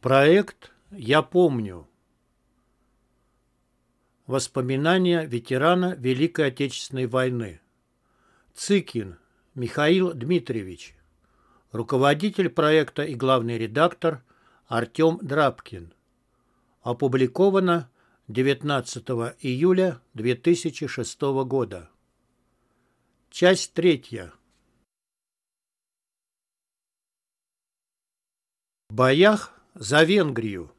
Проект «Я помню». Воспоминания ветерана Великой Отечественной войны. Цыкин Михаил Дмитриевич. Руководитель проекта и главный редактор Артем Драбкин. Опубликовано 19 июля 2006 года. Часть третья. В боях за Венгрию.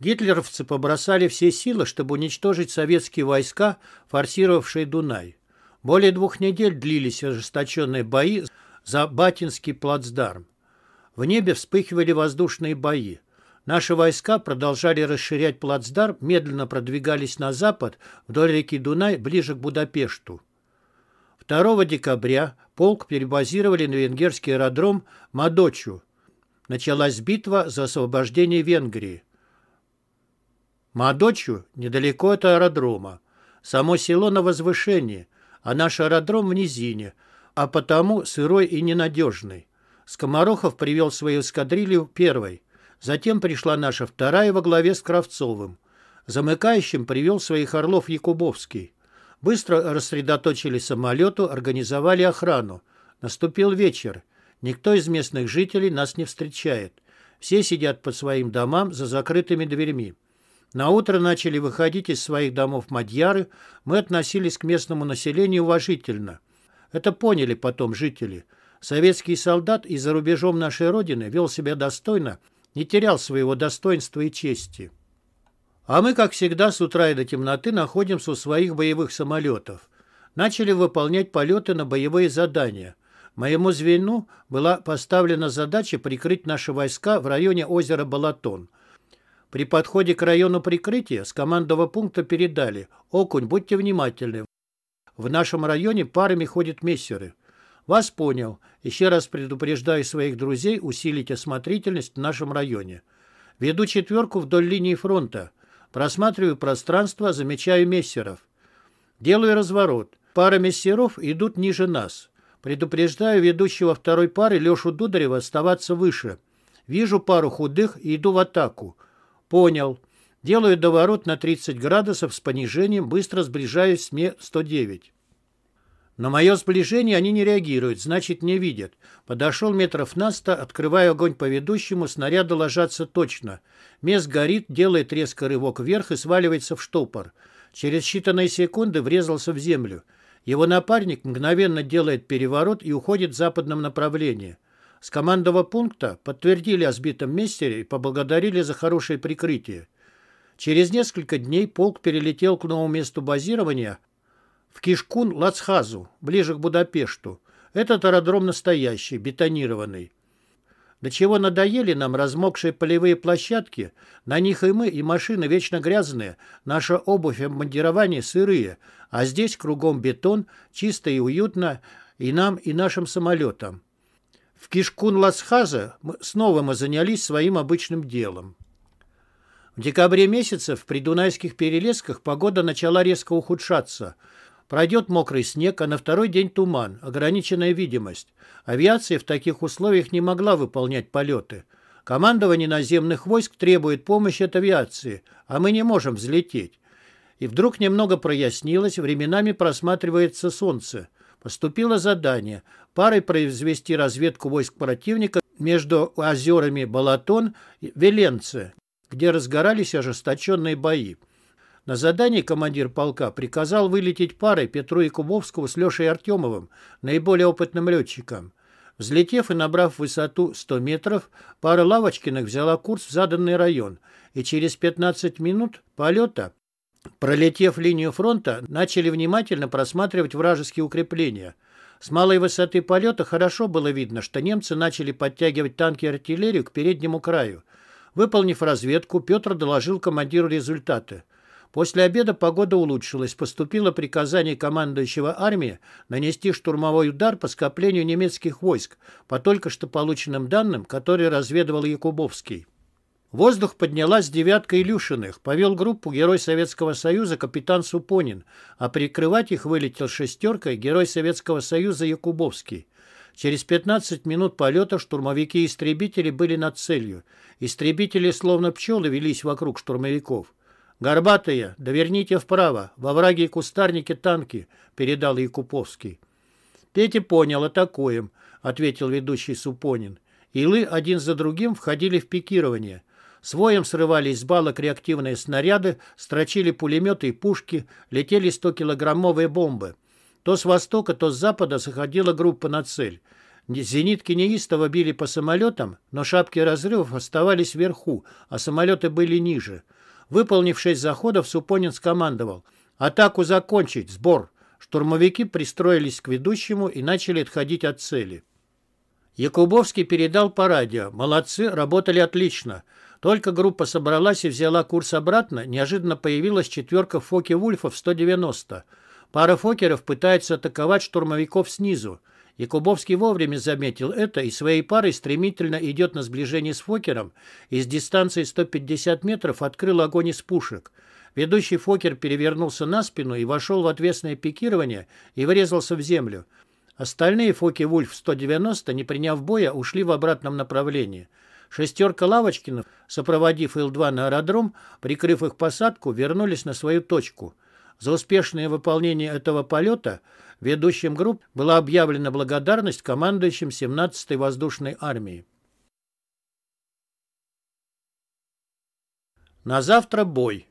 Гитлеровцы побросали все силы, чтобы уничтожить советские войска, форсировавшие Дунай. Более двух недель длились ожесточенные бои за Батинский плацдарм. В небе вспыхивали воздушные бои. Наши войска продолжали расширять плацдарм, медленно продвигались на запад вдоль реки Дунай, ближе к Будапешту. 2 декабря полк перебазировали на венгерский аэродром Мадочу – началась битва за освобождение Венгрии. Мадочу недалеко от аэродрома. Само село на возвышении, а наш аэродром в низине, а потому сырой и ненадежный. Скоморохов привел свою эскадрилью первой. Затем пришла наша вторая во главе с Кравцовым. Замыкающим привел своих орлов Якубовский. Быстро рассредоточили самолету, организовали охрану. Наступил вечер. Никто из местных жителей нас не встречает. Все сидят по своим домам за закрытыми дверьми. На утро начали выходить из своих домов мадьяры, мы относились к местному населению уважительно. Это поняли потом жители. Советский солдат и за рубежом нашей Родины вел себя достойно, не терял своего достоинства и чести. А мы, как всегда, с утра и до темноты находимся у своих боевых самолетов. Начали выполнять полеты на боевые задания. Моему звену была поставлена задача прикрыть наши войска в районе озера Балатон. При подходе к району прикрытия с командного пункта передали «Окунь, будьте внимательны. В нашем районе парами ходят мессеры». «Вас понял. Еще раз предупреждаю своих друзей усилить осмотрительность в нашем районе. Веду четверку вдоль линии фронта. Просматриваю пространство, замечаю мессеров. Делаю разворот. Пара мессеров идут ниже нас. Предупреждаю ведущего второй пары Лешу Дударева оставаться выше. Вижу пару худых и иду в атаку. Понял. Делаю доворот на 30 градусов с понижением, быстро сближаюсь с Ме-109. На мое сближение они не реагируют, значит, не видят. Подошел метров на наста, открываю огонь по ведущему, снаряды ложатся точно. Мест горит, делает резко рывок вверх и сваливается в штопор. Через считанные секунды врезался в землю. Его напарник мгновенно делает переворот и уходит в западном направлении. С командного пункта подтвердили о сбитом местере и поблагодарили за хорошее прикрытие. Через несколько дней полк перелетел к новому месту базирования в Кишкун-Лацхазу, ближе к Будапешту. Этот аэродром настоящий, бетонированный. До чего надоели нам размокшие полевые площадки, на них и мы, и машины вечно грязные, наша обувь и обмундирование сырые, а здесь кругом бетон, чисто и уютно и нам, и нашим самолетам. В кишкун Ласхаза снова мы занялись своим обычным делом. В декабре месяце в придунайских перелесках погода начала резко ухудшаться – Пройдет мокрый снег, а на второй день туман, ограниченная видимость. Авиация в таких условиях не могла выполнять полеты. Командование наземных войск требует помощи от авиации, а мы не можем взлететь. И вдруг немного прояснилось, временами просматривается солнце. Поступило задание парой произвести разведку войск противника между озерами Балатон и Веленце, где разгорались ожесточенные бои. На задание командир полка приказал вылететь парой Петру Якубовскому с Лешей Артемовым, наиболее опытным летчиком. Взлетев и набрав высоту 100 метров, пара Лавочкиных взяла курс в заданный район, и через 15 минут полета, пролетев линию фронта, начали внимательно просматривать вражеские укрепления – с малой высоты полета хорошо было видно, что немцы начали подтягивать танки и артиллерию к переднему краю. Выполнив разведку, Петр доложил командиру результаты. После обеда погода улучшилась. Поступило приказание командующего армии нанести штурмовой удар по скоплению немецких войск, по только что полученным данным, которые разведывал Якубовский. воздух поднялась девятка Илюшиных, повел группу Герой Советского Союза капитан Супонин, а прикрывать их вылетел шестеркой Герой Советского Союза Якубовский. Через 15 минут полета штурмовики-истребители и были над целью. Истребители, словно пчелы, велись вокруг штурмовиков. «Горбатые, доверните да вправо, во враге и кустарнике танки», — передал Якуповский. «Петя понял, атакуем», — ответил ведущий Супонин. Илы один за другим входили в пикирование. С воем срывались с балок реактивные снаряды, строчили пулеметы и пушки, летели 100-килограммовые бомбы. То с востока, то с запада заходила группа на цель. Зенитки неистово били по самолетам, но шапки разрывов оставались вверху, а самолеты были ниже — Выполнив шесть заходов, Супонин скомандовал «Атаку закончить! Сбор!» Штурмовики пристроились к ведущему и начали отходить от цели. Якубовский передал по радио. Молодцы, работали отлично. Только группа собралась и взяла курс обратно, неожиданно появилась четверка Фоки-Вульфов 190. Пара фокеров пытается атаковать штурмовиков снизу. Якубовский вовремя заметил это и своей парой стремительно идет на сближение с Фокером и с дистанции 150 метров открыл огонь из пушек. Ведущий Фокер перевернулся на спину и вошел в отвесное пикирование и врезался в землю. Остальные Фоки Вульф 190, не приняв боя, ушли в обратном направлении. Шестерка Лавочкинов, сопроводив Ил-2 на аэродром, прикрыв их посадку, вернулись на свою точку. За успешное выполнение этого полета – Ведущим групп была объявлена благодарность командующим 17-й воздушной армии. На завтра бой.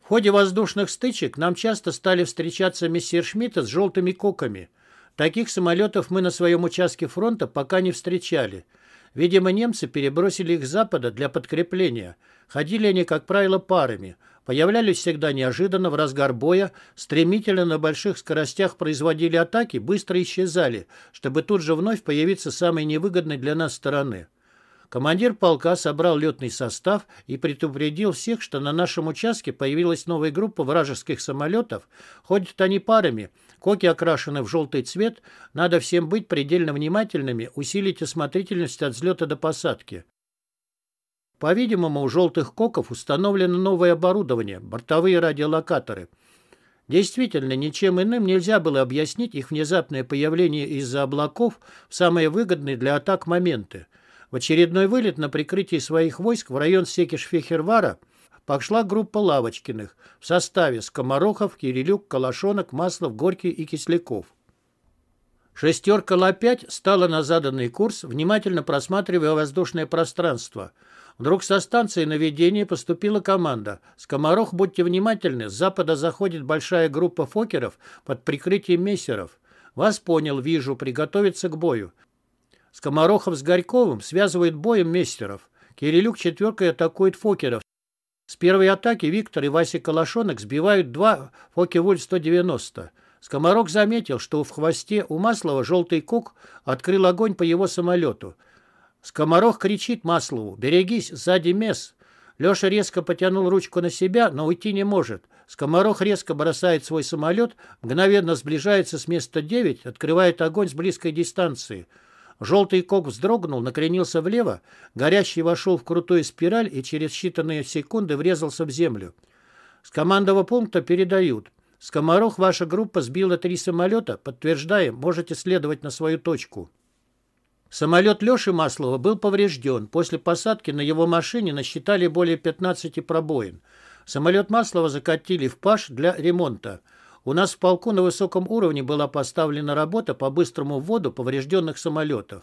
В ходе воздушных стычек нам часто стали встречаться мессершмитты с желтыми коками. Таких самолетов мы на своем участке фронта пока не встречали – Видимо, немцы перебросили их с запада для подкрепления. Ходили они, как правило, парами. Появлялись всегда неожиданно в разгар боя, стремительно на больших скоростях производили атаки, быстро исчезали, чтобы тут же вновь появиться самой невыгодной для нас стороны. Командир полка собрал летный состав и предупредил всех, что на нашем участке появилась новая группа вражеских самолетов. Ходят они парами, Коки окрашены в желтый цвет. Надо всем быть предельно внимательными, усилить осмотрительность от взлета до посадки. По-видимому, у желтых коков установлено новое оборудование – бортовые радиолокаторы. Действительно, ничем иным нельзя было объяснить их внезапное появление из-за облаков в самые выгодные для атак моменты. В очередной вылет на прикрытии своих войск в район Секиш-Фехервара – пошла группа Лавочкиных в составе Скоморохов, Кирилюк, Калашонок, Маслов, Горький и Кисляков. Шестерка Ла-5 стала на заданный курс, внимательно просматривая воздушное пространство. Вдруг со станции наведения поступила команда. «Скоморох, будьте внимательны, с запада заходит большая группа фокеров под прикрытием мессеров. Вас понял, вижу, приготовиться к бою. Скоморохов с Горьковым связывает боем мессеров. Кирилюк четверкой атакует фокеров с первой атаки Виктор и Вася Калашонок сбивают два Фокке-Вульф-190. Скоморок заметил, что в хвосте у Маслова желтый кук открыл огонь по его самолету. Скоморох кричит Маслову «Берегись, сзади мес!» Леша резко потянул ручку на себя, но уйти не может. Скоморох резко бросает свой самолет, мгновенно сближается с места 9, открывает огонь с близкой дистанции – Желтый кок вздрогнул, накренился влево, горящий вошел в крутую спираль и через считанные секунды врезался в землю. С командного пункта передают. Скоморох ваша группа сбила три самолета, подтверждаем, можете следовать на свою точку. Самолет Леши Маслова был поврежден. После посадки на его машине насчитали более 15 пробоин. Самолет Маслова закатили в паш для ремонта. У нас в полку на высоком уровне была поставлена работа по быстрому вводу поврежденных самолетов.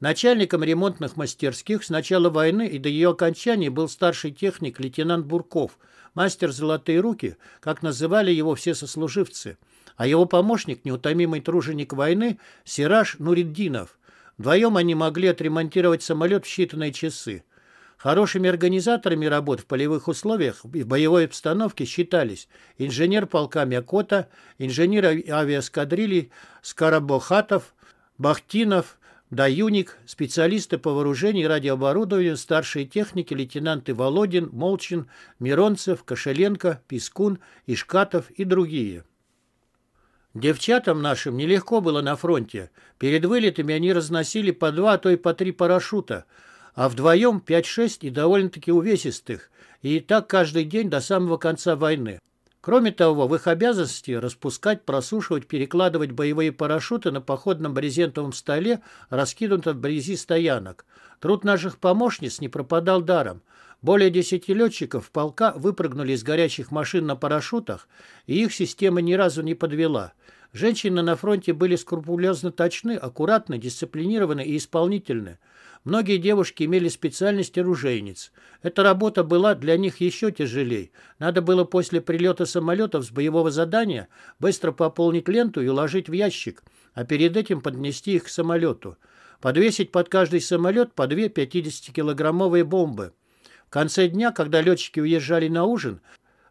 Начальником ремонтных мастерских с начала войны и до ее окончания был старший техник лейтенант Бурков, мастер «Золотые руки», как называли его все сослуживцы, а его помощник, неутомимый труженик войны, Сираж Нуриддинов. Вдвоем они могли отремонтировать самолет в считанные часы. Хорошими организаторами работ в полевых условиях и в боевой обстановке считались инженер полка Мякота, инженер авиаскадрильи Скоробохатов, Бахтинов, Даюник, специалисты по вооружению и радиооборудованию, старшие техники лейтенанты Володин, Молчин, Миронцев, Кошеленко, Пискун, Ишкатов и другие. Девчатам нашим нелегко было на фронте. Перед вылетами они разносили по два, а то и по три парашюта – а вдвоем 5-6 и довольно-таки увесистых, и так каждый день до самого конца войны. Кроме того, в их обязанности распускать, просушивать, перекладывать боевые парашюты на походном брезентовом столе, раскинутом вблизи стоянок. Труд наших помощниц не пропадал даром. Более десяти летчиков полка выпрыгнули из горячих машин на парашютах, и их система ни разу не подвела. Женщины на фронте были скрупулезно точны, аккуратны, дисциплинированы и исполнительны. Многие девушки имели специальность оружейниц. Эта работа была для них еще тяжелей. Надо было после прилета самолетов с боевого задания быстро пополнить ленту и уложить в ящик, а перед этим поднести их к самолету. Подвесить под каждый самолет по две 50-килограммовые бомбы. В конце дня, когда летчики уезжали на ужин,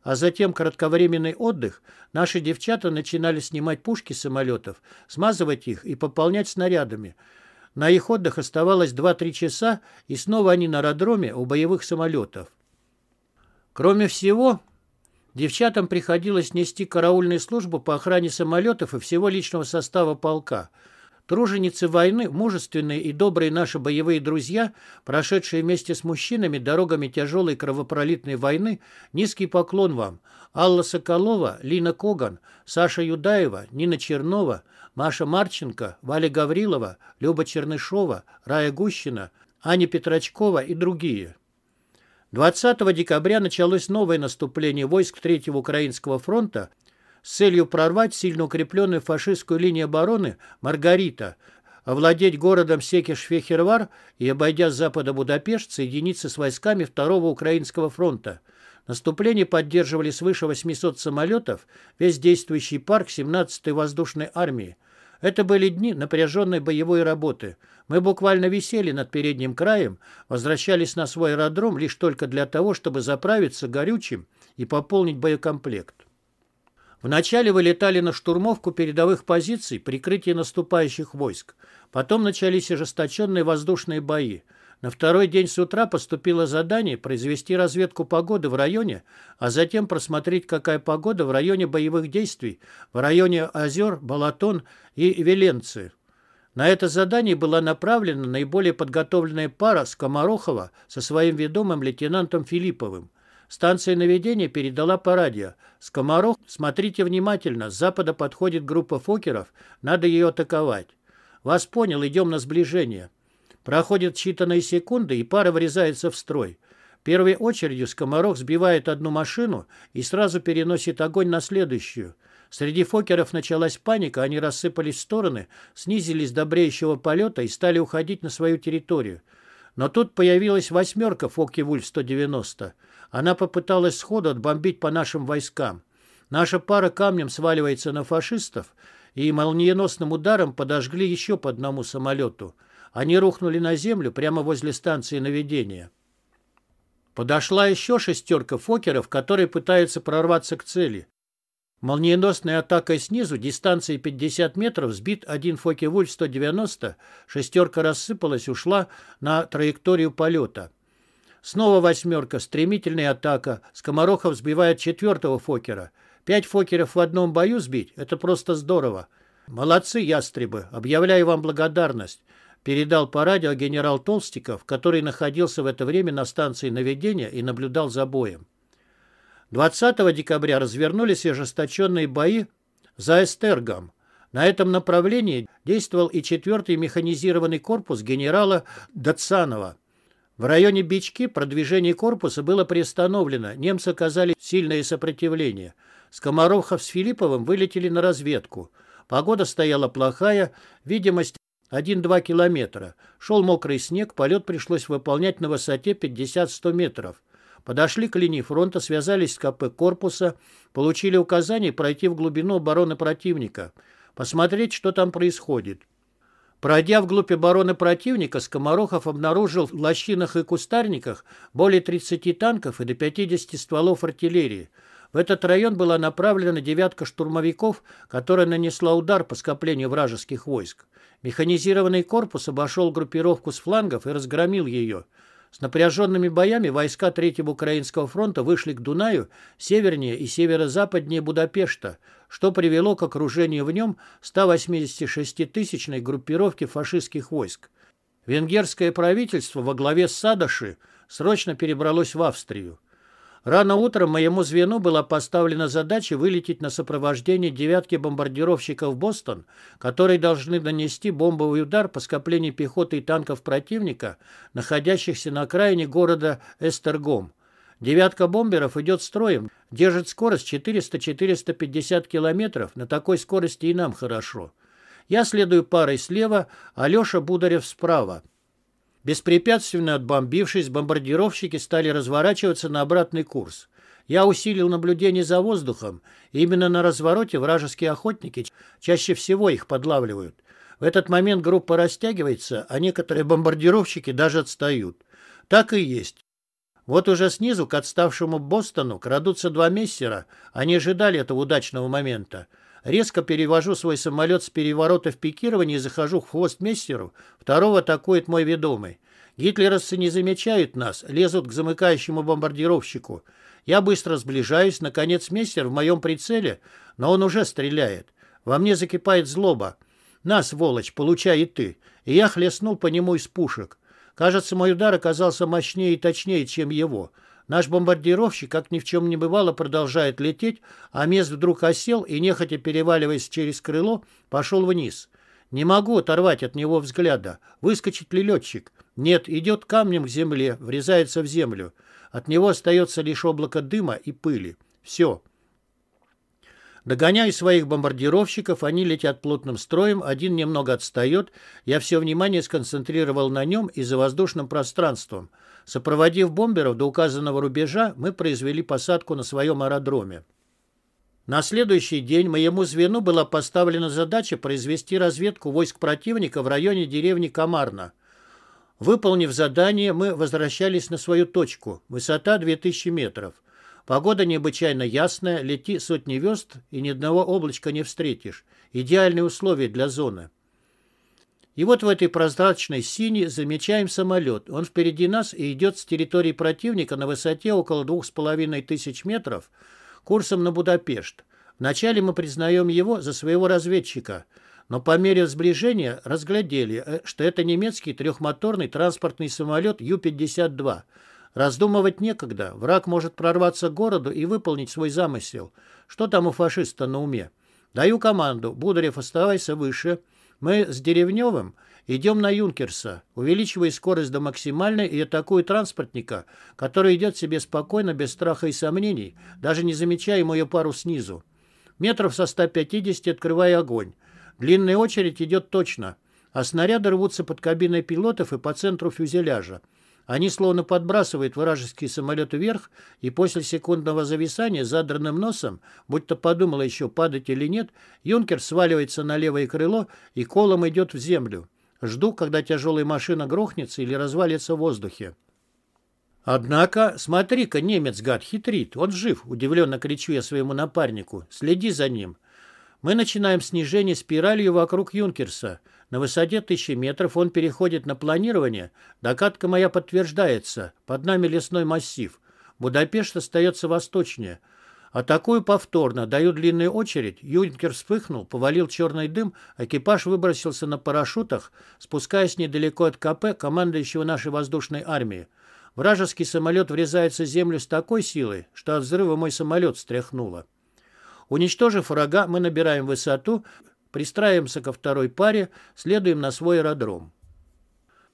а затем кратковременный отдых, наши девчата начинали снимать пушки самолетов, смазывать их и пополнять снарядами – на их отдых оставалось 2-3 часа, и снова они на аэродроме у боевых самолетов. Кроме всего, девчатам приходилось нести караульную службу по охране самолетов и всего личного состава полка – Труженицы войны, мужественные и добрые наши боевые друзья, прошедшие вместе с мужчинами дорогами тяжелой кровопролитной войны, низкий поклон вам. Алла Соколова, Лина Коган, Саша Юдаева, Нина Чернова, Маша Марченко, Валя Гаврилова, Люба Чернышова, Рая Гущина, Аня Петрачкова и другие. 20 декабря началось новое наступление войск Третьего Украинского фронта – с целью прорвать сильно укрепленную фашистскую линию обороны Маргарита, овладеть городом Секиш-Фехервар и, обойдя с запада Будапешт, соединиться с войсками Второго Украинского фронта. Наступление поддерживали свыше 800 самолетов, весь действующий парк 17-й воздушной армии. Это были дни напряженной боевой работы. Мы буквально висели над передним краем, возвращались на свой аэродром лишь только для того, чтобы заправиться горючим и пополнить боекомплект. Вначале вылетали на штурмовку передовых позиций прикрытие наступающих войск. Потом начались ожесточенные воздушные бои. На второй день с утра поступило задание произвести разведку погоды в районе, а затем просмотреть, какая погода в районе боевых действий, в районе озер, Балатон и Веленцы. На это задание была направлена наиболее подготовленная пара Скоморохова со своим ведомым лейтенантом Филипповым. Станция наведения передала по радио. «Скомаров, смотрите внимательно, с запада подходит группа фокеров, надо ее атаковать». «Вас понял, идем на сближение». Проходят считанные секунды, и пара врезается в строй. Первой очередью Скомаров сбивает одну машину и сразу переносит огонь на следующую. Среди фокеров началась паника, они рассыпались в стороны, снизились до бреющего полета и стали уходить на свою территорию. Но тут появилась восьмерка Фоки вульф 190 она попыталась сходу отбомбить по нашим войскам. Наша пара камнем сваливается на фашистов, и молниеносным ударом подожгли еще по одному самолету. Они рухнули на землю прямо возле станции наведения. Подошла еще шестерка фокеров, которые пытаются прорваться к цели. Молниеносной атакой снизу дистанции 50 метров сбит один Фокевуль-190, шестерка рассыпалась, ушла на траекторию полета. Снова восьмерка, стремительная атака. Скоморохов сбивает четвертого Фокера. Пять Фокеров в одном бою сбить – это просто здорово. Молодцы, ястребы, объявляю вам благодарность. Передал по радио генерал Толстиков, который находился в это время на станции наведения и наблюдал за боем. 20 декабря развернулись ожесточенные бои за Эстергом. На этом направлении действовал и 4-й механизированный корпус генерала Дацанова – в районе Бички продвижение корпуса было приостановлено, немцы оказали сильное сопротивление. Скоморохов с Филипповым вылетели на разведку. Погода стояла плохая, видимость 1-2 километра. Шел мокрый снег, полет пришлось выполнять на высоте 50-100 метров. Подошли к линии фронта, связались с КП корпуса, получили указание пройти в глубину обороны противника, посмотреть, что там происходит. Пройдя вглубь обороны противника, Скоморохов обнаружил в лощинах и кустарниках более 30 танков и до 50 стволов артиллерии. В этот район была направлена девятка штурмовиков, которая нанесла удар по скоплению вражеских войск. Механизированный корпус обошел группировку с флангов и разгромил ее. С напряженными боями войска Третьего Украинского фронта вышли к Дунаю севернее и северо-западнее Будапешта, что привело к окружению в нем 186-тысячной группировки фашистских войск. Венгерское правительство во главе с Садаши срочно перебралось в Австрию. Рано утром моему звену была поставлена задача вылететь на сопровождение девятки бомбардировщиков «Бостон», которые должны нанести бомбовый удар по скоплению пехоты и танков противника, находящихся на окраине города Эстергом. Девятка бомберов идет строем, держит скорость 400-450 километров, на такой скорости и нам хорошо. Я следую парой слева, Алёша Бударев справа. Беспрепятственно отбомбившись, бомбардировщики стали разворачиваться на обратный курс. Я усилил наблюдение за воздухом. Именно на развороте вражеские охотники чаще всего их подлавливают. В этот момент группа растягивается, а некоторые бомбардировщики даже отстают. Так и есть. Вот уже снизу к отставшему Бостону крадутся два мессера. Они ожидали этого удачного момента. Резко перевожу свой самолет с переворота в пикирование и захожу в хвост мессеру. Второго атакует мой ведомый. Гитлеровцы не замечают нас, лезут к замыкающему бомбардировщику. Я быстро сближаюсь, наконец мессер в моем прицеле, но он уже стреляет. Во мне закипает злоба. «На, сволочь, получай и ты!» И я хлестнул по нему из пушек. Кажется, мой удар оказался мощнее и точнее, чем его. Наш бомбардировщик, как ни в чем не бывало, продолжает лететь, а мест вдруг осел и, нехотя переваливаясь через крыло, пошел вниз. Не могу оторвать от него взгляда. Выскочит ли летчик? Нет, идет камнем к земле, врезается в землю. От него остается лишь облако дыма и пыли. Все. Догоняя своих бомбардировщиков, они летят плотным строем, один немного отстает. Я все внимание сконцентрировал на нем и за воздушным пространством. Сопроводив бомберов до указанного рубежа, мы произвели посадку на своем аэродроме. На следующий день моему звену была поставлена задача произвести разведку войск противника в районе деревни Комарна. Выполнив задание, мы возвращались на свою точку, высота 2000 метров. Погода необычайно ясная, лети сотни верст и ни одного облачка не встретишь. Идеальные условия для зоны. И вот в этой прозрачной сине замечаем самолет. Он впереди нас и идет с территории противника на высоте около двух с половиной тысяч метров курсом на Будапешт. Вначале мы признаем его за своего разведчика, но по мере сближения разглядели, э, что это немецкий трехмоторный транспортный самолет Ю-52 – Раздумывать некогда. Враг может прорваться к городу и выполнить свой замысел. Что там у фашиста на уме? Даю команду. Бударев, оставайся выше. Мы с Деревневым идем на Юнкерса, увеличивая скорость до максимальной и атакуя транспортника, который идет себе спокойно, без страха и сомнений, даже не замечая мою пару снизу. Метров со 150 открывая огонь. Длинная очередь идет точно, а снаряды рвутся под кабиной пилотов и по центру фюзеляжа. Они словно подбрасывают вражеский самолеты вверх, и после секундного зависания задранным носом, будто подумала еще падать или нет, юнкер сваливается на левое крыло и колом идет в землю. Жду, когда тяжелая машина грохнется или развалится в воздухе. «Однако, смотри-ка, немец, гад, хитрит. Он жив!» — удивленно кричу я своему напарнику. «Следи за ним!» Мы начинаем снижение спиралью вокруг Юнкерса. На высоте тысячи метров он переходит на планирование. Докатка моя подтверждается. Под нами лесной массив. Будапешт остается восточнее. Атакую повторно, даю длинную очередь. Юнкер вспыхнул, повалил черный дым, экипаж выбросился на парашютах, спускаясь недалеко от КП командующего нашей воздушной армии. Вражеский самолет врезается в землю с такой силой, что от взрыва мой самолет стряхнуло. Уничтожив врага, мы набираем высоту, Пристраиваемся ко второй паре, следуем на свой аэродром.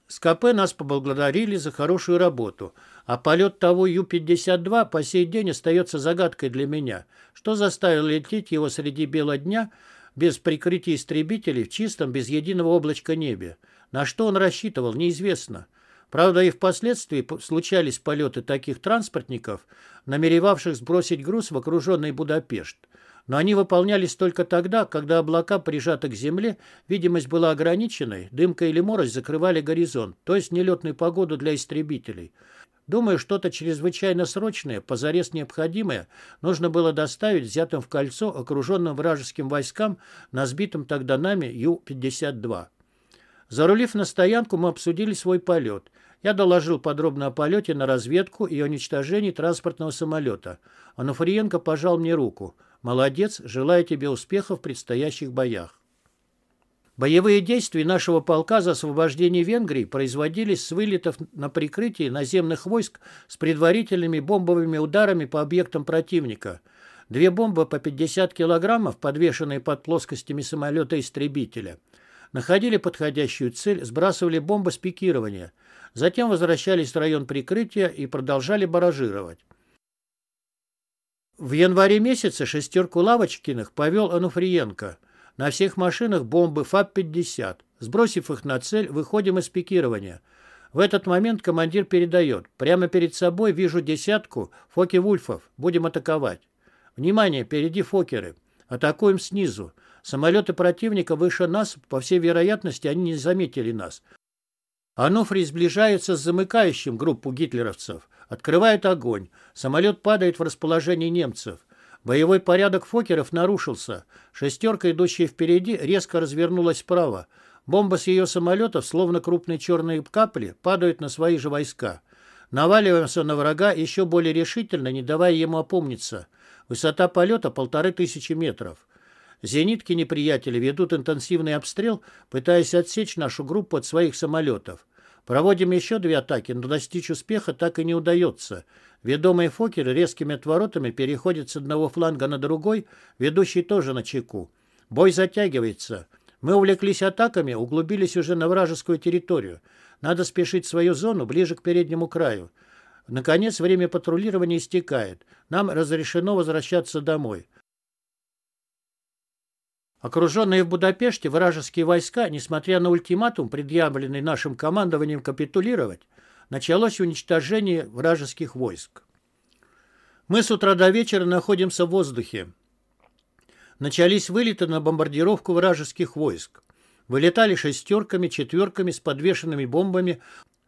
С КП нас поблагодарили за хорошую работу, а полет того Ю-52 по сей день остается загадкой для меня, что заставило лететь его среди бела дня без прикрытия истребителей в чистом, без единого облачка небе. На что он рассчитывал, неизвестно. Правда, и впоследствии случались полеты таких транспортников, намеревавших сбросить груз в окруженный Будапешт – но они выполнялись только тогда, когда облака прижаты к земле, видимость была ограниченной, дымка или морось закрывали горизонт, то есть нелетную погоду для истребителей. Думаю, что-то чрезвычайно срочное, позарез необходимое, нужно было доставить взятым в кольцо окруженным вражеским войскам на сбитом тогда нами Ю-52. Зарулив на стоянку, мы обсудили свой полет. Я доложил подробно о полете на разведку и уничтожении транспортного самолета. Анафриенко пожал мне руку – Молодец, желаю тебе успеха в предстоящих боях. Боевые действия нашего полка за освобождение Венгрии производились с вылетов на прикрытие наземных войск с предварительными бомбовыми ударами по объектам противника. Две бомбы по 50 килограммов, подвешенные под плоскостями самолета-истребителя. Находили подходящую цель, сбрасывали бомбы с пикирования. Затем возвращались в район прикрытия и продолжали баражировать. В январе месяце шестерку Лавочкиных повел Ануфриенко. На всех машинах бомбы ФАП-50. Сбросив их на цель, выходим из пикирования. В этот момент командир передает. Прямо перед собой вижу десятку Фоки-Вульфов. Будем атаковать. Внимание, впереди Фокеры. Атакуем снизу. Самолеты противника выше нас, по всей вероятности, они не заметили нас. Ануфрий сближается с замыкающим группу гитлеровцев – Открывают огонь. Самолет падает в расположение немцев. Боевой порядок фокеров нарушился. Шестерка, идущая впереди, резко развернулась вправо. Бомба с ее самолетов, словно крупные черные капли, падают на свои же войска. Наваливаемся на врага еще более решительно, не давая ему опомниться. Высота полета полторы тысячи метров. Зенитки неприятеля ведут интенсивный обстрел, пытаясь отсечь нашу группу от своих самолетов. Проводим еще две атаки, но достичь успеха так и не удается. Ведомые фокеры резкими отворотами переходят с одного фланга на другой, ведущий тоже на чеку. Бой затягивается. Мы увлеклись атаками, углубились уже на вражескую территорию. Надо спешить в свою зону ближе к переднему краю. Наконец, время патрулирования истекает. Нам разрешено возвращаться домой. Окруженные в Будапеште вражеские войска, несмотря на ультиматум, предъявленный нашим командованием капитулировать, началось уничтожение вражеских войск. Мы с утра до вечера находимся в воздухе. Начались вылеты на бомбардировку вражеских войск. Вылетали шестерками, четверками с подвешенными бомбами,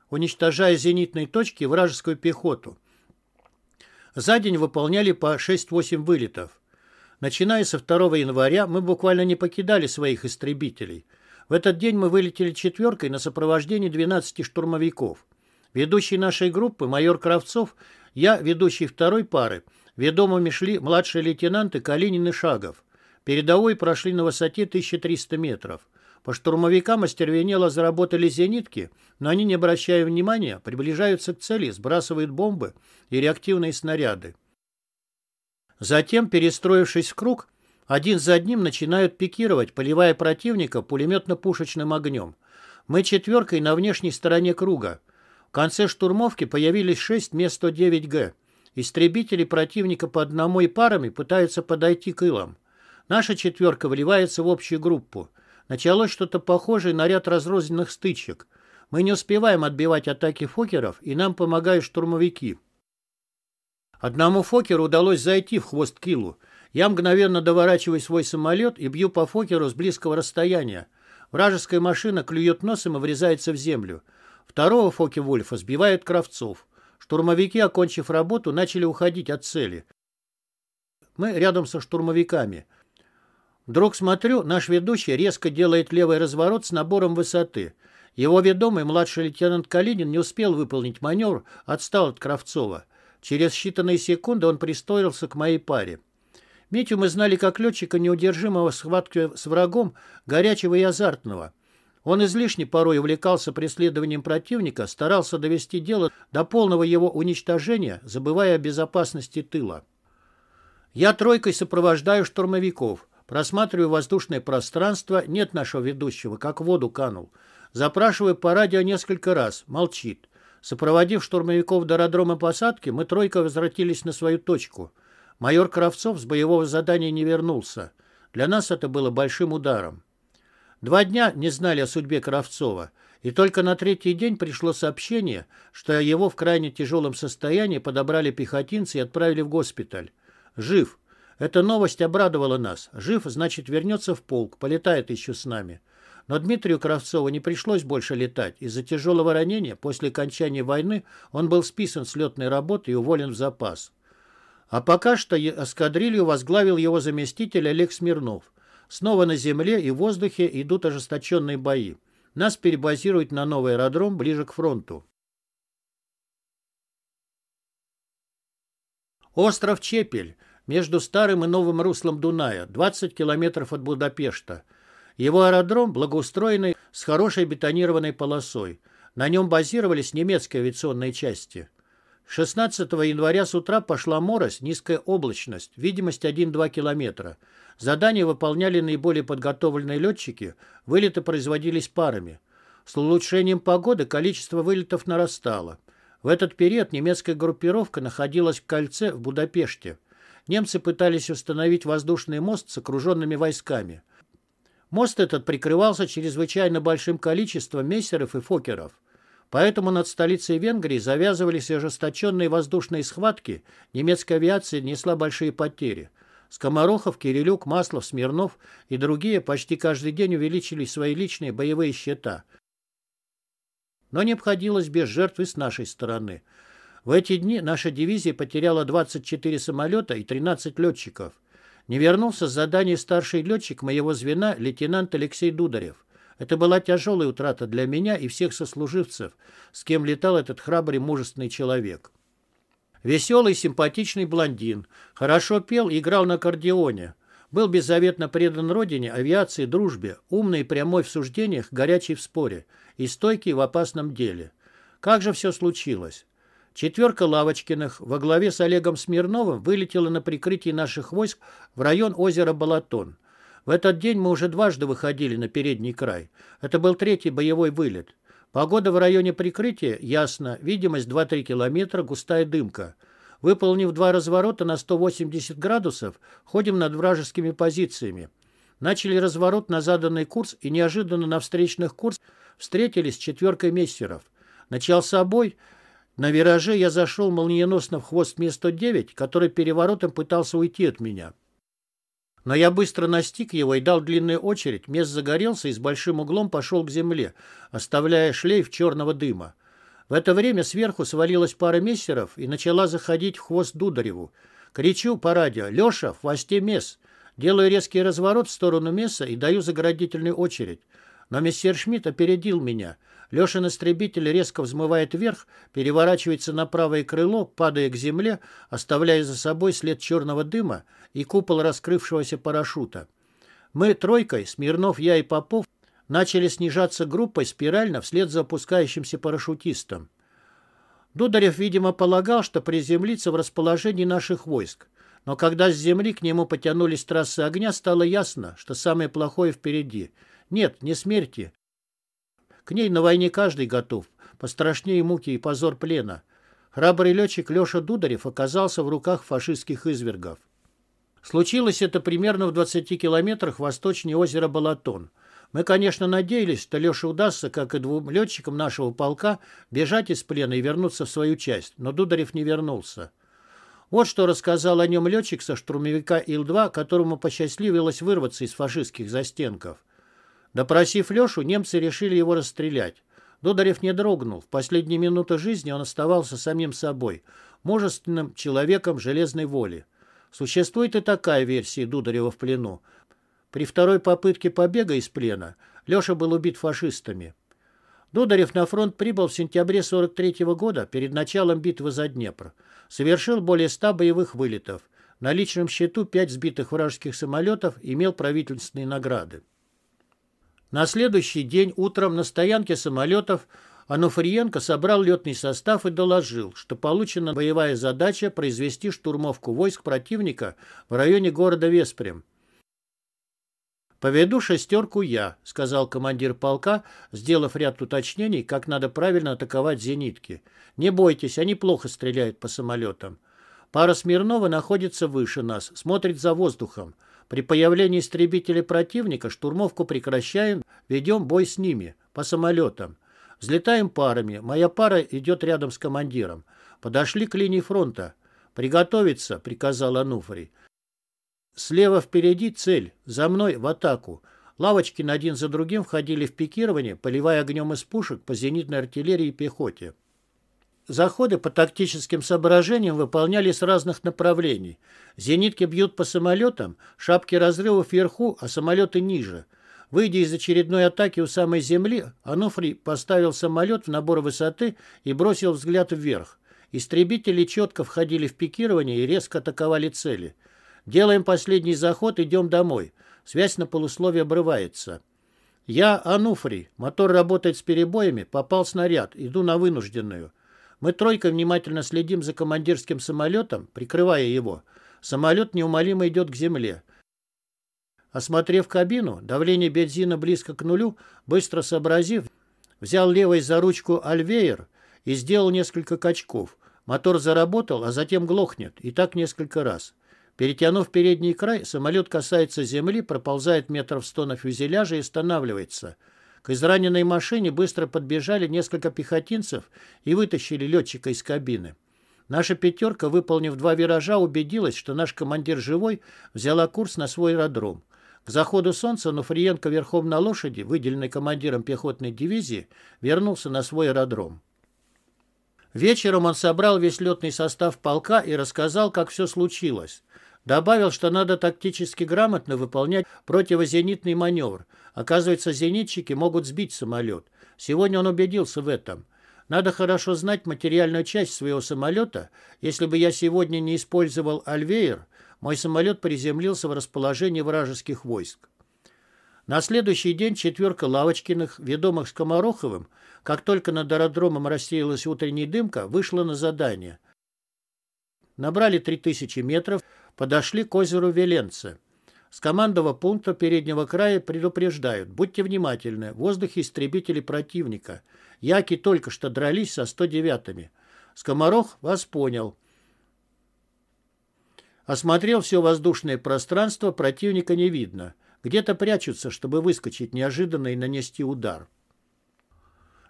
уничтожая зенитные точки и вражескую пехоту. За день выполняли по 6-8 вылетов. Начиная со 2 января мы буквально не покидали своих истребителей. В этот день мы вылетели четверкой на сопровождении 12 штурмовиков. Ведущий нашей группы, майор Кравцов, я, ведущий второй пары, ведомыми шли младшие лейтенанты Калинин и Шагов. Передовой прошли на высоте 1300 метров. По штурмовикам остервенело заработали зенитки, но они, не обращая внимания, приближаются к цели, сбрасывают бомбы и реактивные снаряды. Затем, перестроившись в круг, один за одним начинают пикировать, поливая противника пулеметно-пушечным огнем. Мы четверкой на внешней стороне круга. В конце штурмовки появились 6 мест 109 г Истребители противника по одному и парами пытаются подойти к илам. Наша четверка вливается в общую группу. Началось что-то похожее на ряд разрозненных стычек. Мы не успеваем отбивать атаки фокеров, и нам помогают штурмовики. Одному Фокеру удалось зайти в хвост Килу. Я мгновенно доворачиваю свой самолет и бью по Фокеру с близкого расстояния. Вражеская машина клюет носом и врезается в землю. Второго Фоки-Вольфа сбивает Кравцов. Штурмовики, окончив работу, начали уходить от цели. Мы рядом со штурмовиками. Вдруг смотрю, наш ведущий резко делает левый разворот с набором высоты. Его ведомый младший лейтенант Калинин не успел выполнить маневр, отстал от Кравцова. Через считанные секунды он пристроился к моей паре. Митю мы знали как летчика, неудержимого схватки с врагом, горячего и азартного. Он излишне порой увлекался преследованием противника, старался довести дело до полного его уничтожения, забывая о безопасности тыла. Я тройкой сопровождаю штурмовиков. Просматриваю воздушное пространство, нет нашего ведущего, как в воду канул. Запрашиваю по радио несколько раз, молчит. Сопроводив штурмовиков до аэродрома посадки, мы тройка возвратились на свою точку. Майор Кравцов с боевого задания не вернулся. Для нас это было большим ударом. Два дня не знали о судьбе Кравцова, и только на третий день пришло сообщение, что его в крайне тяжелом состоянии подобрали пехотинцы и отправили в госпиталь. Жив. Эта новость обрадовала нас. Жив, значит, вернется в полк, полетает еще с нами. Но Дмитрию Кравцову не пришлось больше летать. Из-за тяжелого ранения после окончания войны он был списан с летной работы и уволен в запас. А пока что эскадрилью возглавил его заместитель Олег Смирнов. Снова на земле и в воздухе идут ожесточенные бои. Нас перебазируют на новый аэродром ближе к фронту. Остров Чепель между старым и новым руслом Дуная, 20 километров от Будапешта – его аэродром благоустроенный с хорошей бетонированной полосой. На нем базировались немецкие авиационные части. 16 января с утра пошла морось, низкая облачность, видимость 1-2 километра. Задание выполняли наиболее подготовленные летчики, вылеты производились парами. С улучшением погоды количество вылетов нарастало. В этот период немецкая группировка находилась в кольце в Будапеште. Немцы пытались установить воздушный мост с окруженными войсками. Мост этот прикрывался чрезвычайно большим количеством мессеров и фокеров. Поэтому над столицей Венгрии завязывались ожесточенные воздушные схватки, немецкая авиация несла большие потери. Скоморохов, Кирилюк, Маслов, Смирнов и другие почти каждый день увеличили свои личные боевые счета. Но не обходилось без жертв и с нашей стороны. В эти дни наша дивизия потеряла 24 самолета и 13 летчиков. Не вернулся с задания старший летчик моего звена лейтенант Алексей Дударев. Это была тяжелая утрата для меня и всех сослуживцев, с кем летал этот храбрый мужественный человек. Веселый, симпатичный блондин, хорошо пел и играл на аккордеоне. Был беззаветно предан родине, авиации, дружбе, умный и прямой в суждениях, горячий в споре и стойкий в опасном деле. Как же все случилось? Четверка Лавочкиных во главе с Олегом Смирновым вылетела на прикрытие наших войск в район озера Балатон. В этот день мы уже дважды выходили на передний край. Это был третий боевой вылет. Погода в районе прикрытия, ясно, видимость 2-3 километра, густая дымка. Выполнив два разворота на 180 градусов, ходим над вражескими позициями. Начали разворот на заданный курс и неожиданно на встречных курс встретились с четверкой мессеров. Начался бой, на вираже я зашел молниеносно в хвост Ми-109, который переворотом пытался уйти от меня. Но я быстро настиг его и дал длинную очередь. Мест загорелся и с большим углом пошел к земле, оставляя шлейф черного дыма. В это время сверху свалилась пара мессеров и начала заходить в хвост Дудареву. Кричу по радио «Леша, в хвосте Мес!» Делаю резкий разворот в сторону Месса и даю заградительную очередь. Но мессер Шмидт опередил меня — Лешин истребитель резко взмывает вверх, переворачивается на правое крыло, падая к земле, оставляя за собой след черного дыма и купол раскрывшегося парашюта. Мы тройкой, Смирнов, я и Попов, начали снижаться группой спирально вслед за опускающимся парашютистом. Дударев, видимо, полагал, что приземлится в расположении наших войск. Но когда с земли к нему потянулись трассы огня, стало ясно, что самое плохое впереди. Нет, не смерти, к ней на войне каждый готов. Пострашнее муки и позор плена. Храбрый летчик Леша Дударев оказался в руках фашистских извергов. Случилось это примерно в 20 километрах восточнее озера Балатон. Мы, конечно, надеялись, что Леше удастся, как и двум летчикам нашего полка, бежать из плена и вернуться в свою часть, но Дударев не вернулся. Вот что рассказал о нем летчик со штурмовика Ил-2, которому посчастливилось вырваться из фашистских застенков. Допросив Лешу, немцы решили его расстрелять. Дударев не дрогнул. В последние минуты жизни он оставался самим собой, мужественным человеком железной воли. Существует и такая версия Дударева в плену. При второй попытке побега из плена Леша был убит фашистами. Дударев на фронт прибыл в сентябре 43 -го года перед началом битвы за Днепр. Совершил более 100 боевых вылетов. На личном счету 5 сбитых вражеских самолетов имел правительственные награды. На следующий день утром на стоянке самолетов Ануфриенко собрал летный состав и доложил, что получена боевая задача произвести штурмовку войск противника в районе города Веспрем. «Поведу шестерку я», — сказал командир полка, сделав ряд уточнений, как надо правильно атаковать зенитки. «Не бойтесь, они плохо стреляют по самолетам». Пара Смирнова находится выше нас, смотрит за воздухом. При появлении истребителей противника штурмовку прекращаем, ведем бой с ними, по самолетам. Взлетаем парами, моя пара идет рядом с командиром. Подошли к линии фронта. «Приготовиться», — приказал Ануфрий. «Слева впереди цель, за мной в атаку». Лавочки на один за другим входили в пикирование, поливая огнем из пушек по зенитной артиллерии и пехоте. Заходы по тактическим соображениям выполняли с разных направлений. Зенитки бьют по самолетам, шапки разрывов вверху, а самолеты ниже. Выйдя из очередной атаки у самой земли, Ануфрий поставил самолет в набор высоты и бросил взгляд вверх. Истребители четко входили в пикирование и резко атаковали цели. «Делаем последний заход, идем домой. Связь на полусловие обрывается». «Я Ануфрий. Мотор работает с перебоями. Попал снаряд. Иду на вынужденную». Мы тройкой внимательно следим за командирским самолетом, прикрывая его. Самолет неумолимо идет к земле. Осмотрев кабину, давление бензина близко к нулю, быстро сообразив, взял левой за ручку альвеер и сделал несколько качков. Мотор заработал, а затем глохнет, и так несколько раз. Перетянув передний край, самолет касается земли, проползает метров сто на фюзеляже и останавливается – к израненной машине быстро подбежали несколько пехотинцев и вытащили летчика из кабины. Наша «пятерка», выполнив два виража, убедилась, что наш командир живой взяла курс на свой аэродром. К заходу солнца Нуфриенко верхом на лошади, выделенный командиром пехотной дивизии, вернулся на свой аэродром. Вечером он собрал весь летный состав полка и рассказал, как все случилось. Добавил, что надо тактически грамотно выполнять противозенитный маневр. Оказывается, зенитчики могут сбить самолет. Сегодня он убедился в этом. Надо хорошо знать материальную часть своего самолета. Если бы я сегодня не использовал «Альвеер», мой самолет приземлился в расположении вражеских войск. На следующий день четверка Лавочкиных, ведомых Скомороховым, как только над аэродромом рассеялась утренняя дымка, вышла на задание. Набрали 3000 метров – подошли к озеру Веленце. С командного пункта переднего края предупреждают. Будьте внимательны. В воздухе истребители противника. Яки только что дрались со 109-ми. Скоморох вас понял. Осмотрел все воздушное пространство, противника не видно. Где-то прячутся, чтобы выскочить неожиданно и нанести удар.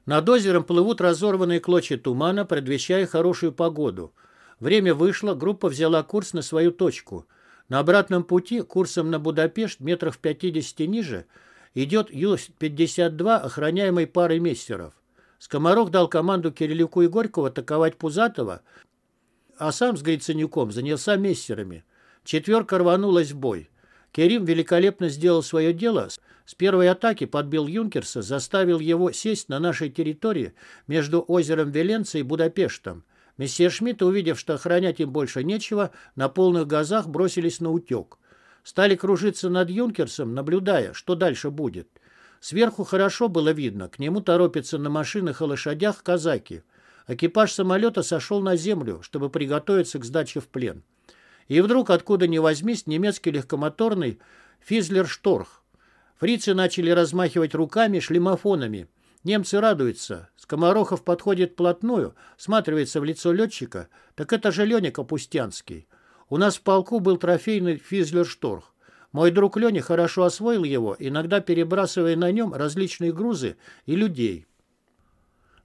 Над озером плывут разорванные клочья тумана, предвещая хорошую погоду – Время вышло, группа взяла курс на свою точку. На обратном пути, курсом на Будапешт, метров 50 ниже, идет Ю-52, охраняемый парой мессеров. Скоморох дал команду Кириллюку и Горькову атаковать Пузатова, а сам с гриценюком занялся мессерами. Четверка рванулась в бой. Керим великолепно сделал свое дело. С первой атаки подбил Юнкерса, заставил его сесть на нашей территории между озером Веленца и Будапештом. Месье Шмидт, увидев, что охранять им больше нечего, на полных газах бросились на утек. Стали кружиться над Юнкерсом, наблюдая, что дальше будет. Сверху хорошо было видно, к нему торопятся на машинах и лошадях казаки. Экипаж самолета сошел на землю, чтобы приготовиться к сдаче в плен. И вдруг, откуда ни возьмись, немецкий легкомоторный «Физлер Шторх». Фрицы начали размахивать руками, шлемофонами – Немцы радуются. Скоморохов подходит плотную, всматривается в лицо летчика. Так это же Леня Капустянский. У нас в полку был трофейный физлершторх. Мой друг Леня хорошо освоил его, иногда перебрасывая на нем различные грузы и людей.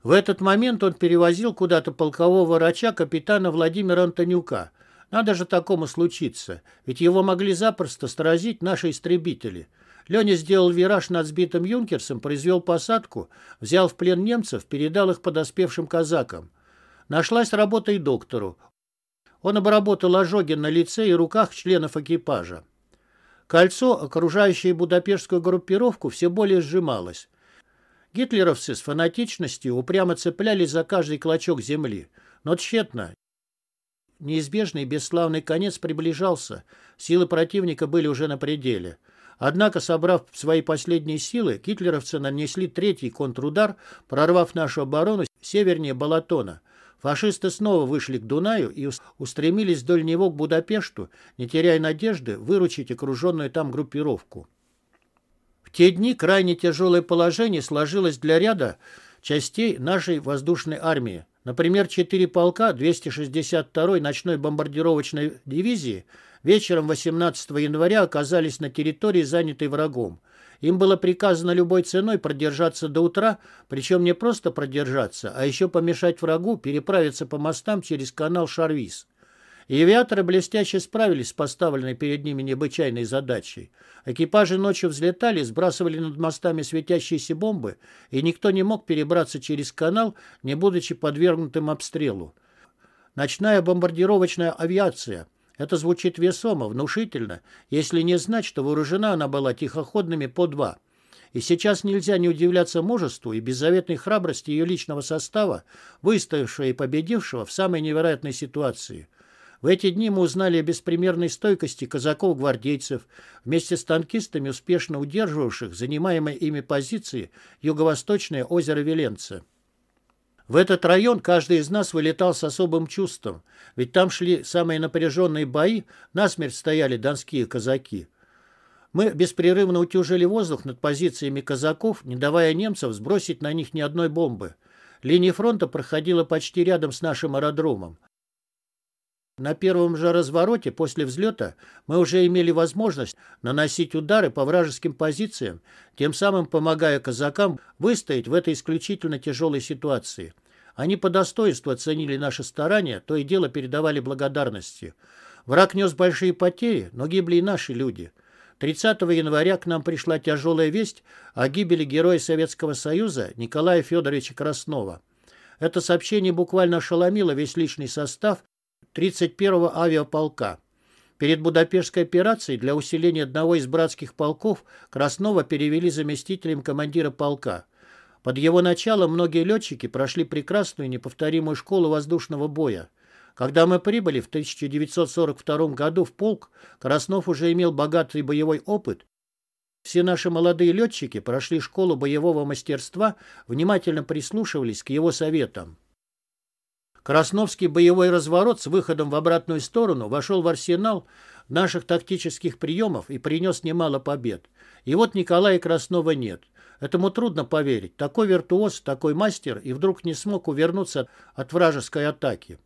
В этот момент он перевозил куда-то полкового врача капитана Владимира Антонюка. Надо же такому случиться, ведь его могли запросто сторозить наши истребители – Леня сделал вираж над сбитым юнкерсом, произвел посадку, взял в плен немцев, передал их подоспевшим казакам. Нашлась работа и доктору. Он обработал ожоги на лице и руках членов экипажа. Кольцо, окружающее будапештскую группировку, все более сжималось. Гитлеровцы с фанатичностью упрямо цеплялись за каждый клочок земли. Но тщетно. Неизбежный бесславный конец приближался. Силы противника были уже на пределе. Однако, собрав свои последние силы, гитлеровцы нанесли третий контрудар, прорвав нашу оборону севернее Балатона. Фашисты снова вышли к Дунаю и устремились вдоль него к Будапешту, не теряя надежды выручить окруженную там группировку. В те дни крайне тяжелое положение сложилось для ряда частей нашей воздушной армии. Например, четыре полка 262-й ночной бомбардировочной дивизии – вечером 18 января оказались на территории, занятой врагом. Им было приказано любой ценой продержаться до утра, причем не просто продержаться, а еще помешать врагу переправиться по мостам через канал Шарвис. И авиаторы блестяще справились с поставленной перед ними необычайной задачей. Экипажи ночью взлетали, сбрасывали над мостами светящиеся бомбы, и никто не мог перебраться через канал, не будучи подвергнутым обстрелу. Ночная бомбардировочная авиация – это звучит весомо, внушительно, если не знать, что вооружена она была тихоходными по два. И сейчас нельзя не удивляться мужеству и беззаветной храбрости ее личного состава, выстоявшего и победившего в самой невероятной ситуации. В эти дни мы узнали о беспримерной стойкости казаков-гвардейцев, вместе с танкистами, успешно удерживавших занимаемые ими позиции юго-восточное озеро Веленца. В этот район каждый из нас вылетал с особым чувством, ведь там шли самые напряженные бои, насмерть стояли донские казаки. Мы беспрерывно утюжили воздух над позициями казаков, не давая немцам сбросить на них ни одной бомбы. Линия фронта проходила почти рядом с нашим аэродромом. На первом же развороте после взлета мы уже имели возможность наносить удары по вражеским позициям, тем самым помогая казакам выстоять в этой исключительно тяжелой ситуации. Они по достоинству оценили наши старания, то и дело передавали благодарности. Враг нес большие потери, но гибли и наши люди. 30 января к нам пришла тяжелая весть о гибели героя Советского Союза Николая Федоровича Краснова. Это сообщение буквально ошеломило весь личный состав, 31-го авиаполка. Перед Будапештской операцией для усиления одного из братских полков Краснова перевели заместителем командира полка. Под его началом многие летчики прошли прекрасную и неповторимую школу воздушного боя. Когда мы прибыли в 1942 году в полк, Краснов уже имел богатый боевой опыт. Все наши молодые летчики прошли школу боевого мастерства, внимательно прислушивались к его советам. Красновский боевой разворот с выходом в обратную сторону вошел в арсенал наших тактических приемов и принес немало побед. И вот Николая Краснова нет. Этому трудно поверить. Такой виртуоз, такой мастер и вдруг не смог увернуться от вражеской атаки.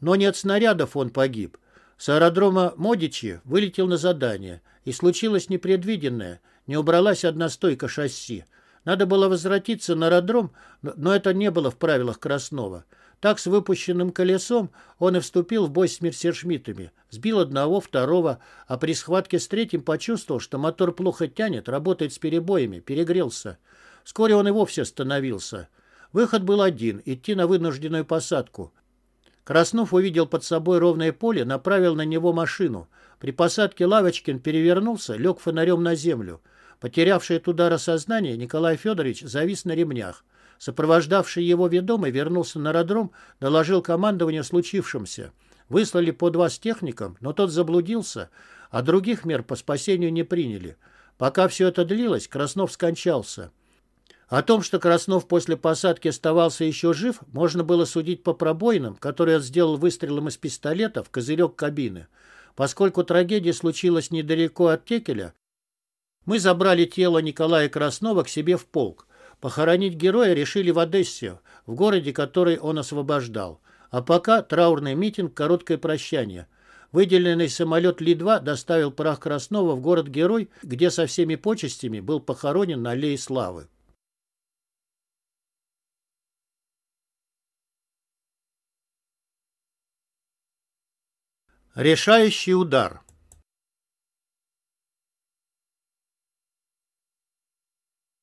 Но не от снарядов он погиб. С аэродрома Модичи вылетел на задание, и случилось непредвиденное. Не убралась одна стойка шасси – надо было возвратиться на аэродром, но это не было в правилах Краснова. Так с выпущенным колесом он и вступил в бой с Мерсершмиттами. Сбил одного, второго, а при схватке с третьим почувствовал, что мотор плохо тянет, работает с перебоями, перегрелся. Вскоре он и вовсе остановился. Выход был один – идти на вынужденную посадку. Краснов увидел под собой ровное поле, направил на него машину. При посадке Лавочкин перевернулся, лег фонарем на землю – Потерявший от удара сознание, Николай Федорович завис на ремнях. Сопровождавший его ведомый вернулся на аэродром, доложил командованию случившимся. Выслали по два с техником, но тот заблудился, а других мер по спасению не приняли. Пока все это длилось, Краснов скончался. О том, что Краснов после посадки оставался еще жив, можно было судить по пробоинам, которые он сделал выстрелом из пистолета в козырек кабины. Поскольку трагедия случилась недалеко от Текеля, мы забрали тело Николая Краснова к себе в полк. Похоронить героя решили в Одессе, в городе, который он освобождал. А пока траурный митинг, короткое прощание. Выделенный самолет Ли-2 доставил прах Краснова в город-герой, где со всеми почестями был похоронен на аллее славы. Решающий удар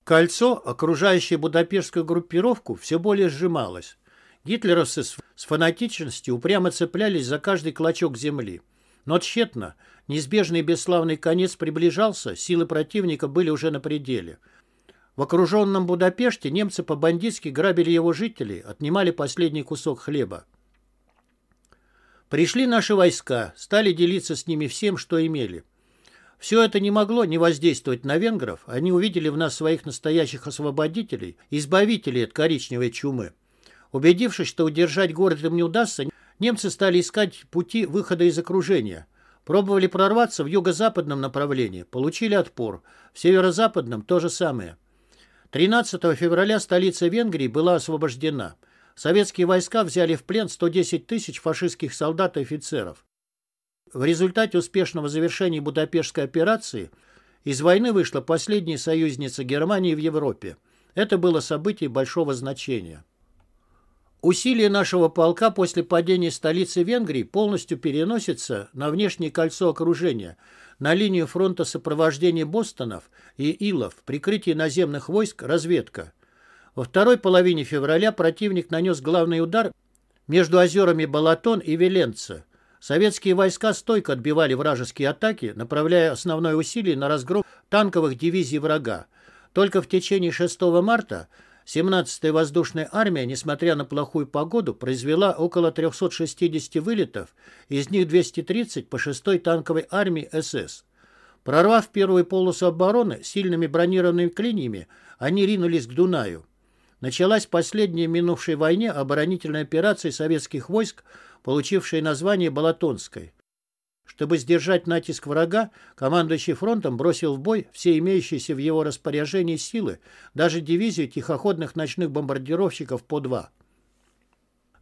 Кольцо, окружающее будапештскую группировку, все более сжималось. Гитлеровцы с фанатичностью упрямо цеплялись за каждый клочок земли. Но тщетно. Неизбежный бесславный конец приближался, силы противника были уже на пределе. В окруженном Будапеште немцы по-бандитски грабили его жителей, отнимали последний кусок хлеба. Пришли наши войска, стали делиться с ними всем, что имели. Все это не могло не воздействовать на венгров, они увидели в нас своих настоящих освободителей, избавителей от коричневой чумы. Убедившись, что удержать город им не удастся, немцы стали искать пути выхода из окружения. Пробовали прорваться в юго-западном направлении, получили отпор. В северо-западном то же самое. 13 февраля столица Венгрии была освобождена. Советские войска взяли в плен 110 тысяч фашистских солдат и офицеров. В результате успешного завершения Будапештской операции из войны вышла последняя союзница Германии в Европе. Это было событие большого значения. Усилия нашего полка после падения столицы Венгрии полностью переносятся на внешнее кольцо окружения, на линию фронта сопровождения Бостонов и Илов, прикрытие наземных войск, разведка. Во второй половине февраля противник нанес главный удар между озерами Балатон и Веленца – Советские войска стойко отбивали вражеские атаки, направляя основное усилие на разгром танковых дивизий врага. Только в течение 6 марта 17-я воздушная армия, несмотря на плохую погоду, произвела около 360 вылетов, из них 230 по 6-й танковой армии СС. Прорвав первую полосу обороны сильными бронированными клиньями, они ринулись к Дунаю. Началась последняя минувшей войне оборонительная операция советских войск получившее название Балатонской. Чтобы сдержать натиск врага, командующий фронтом бросил в бой все имеющиеся в его распоряжении силы, даже дивизию тихоходных ночных бомбардировщиков по два.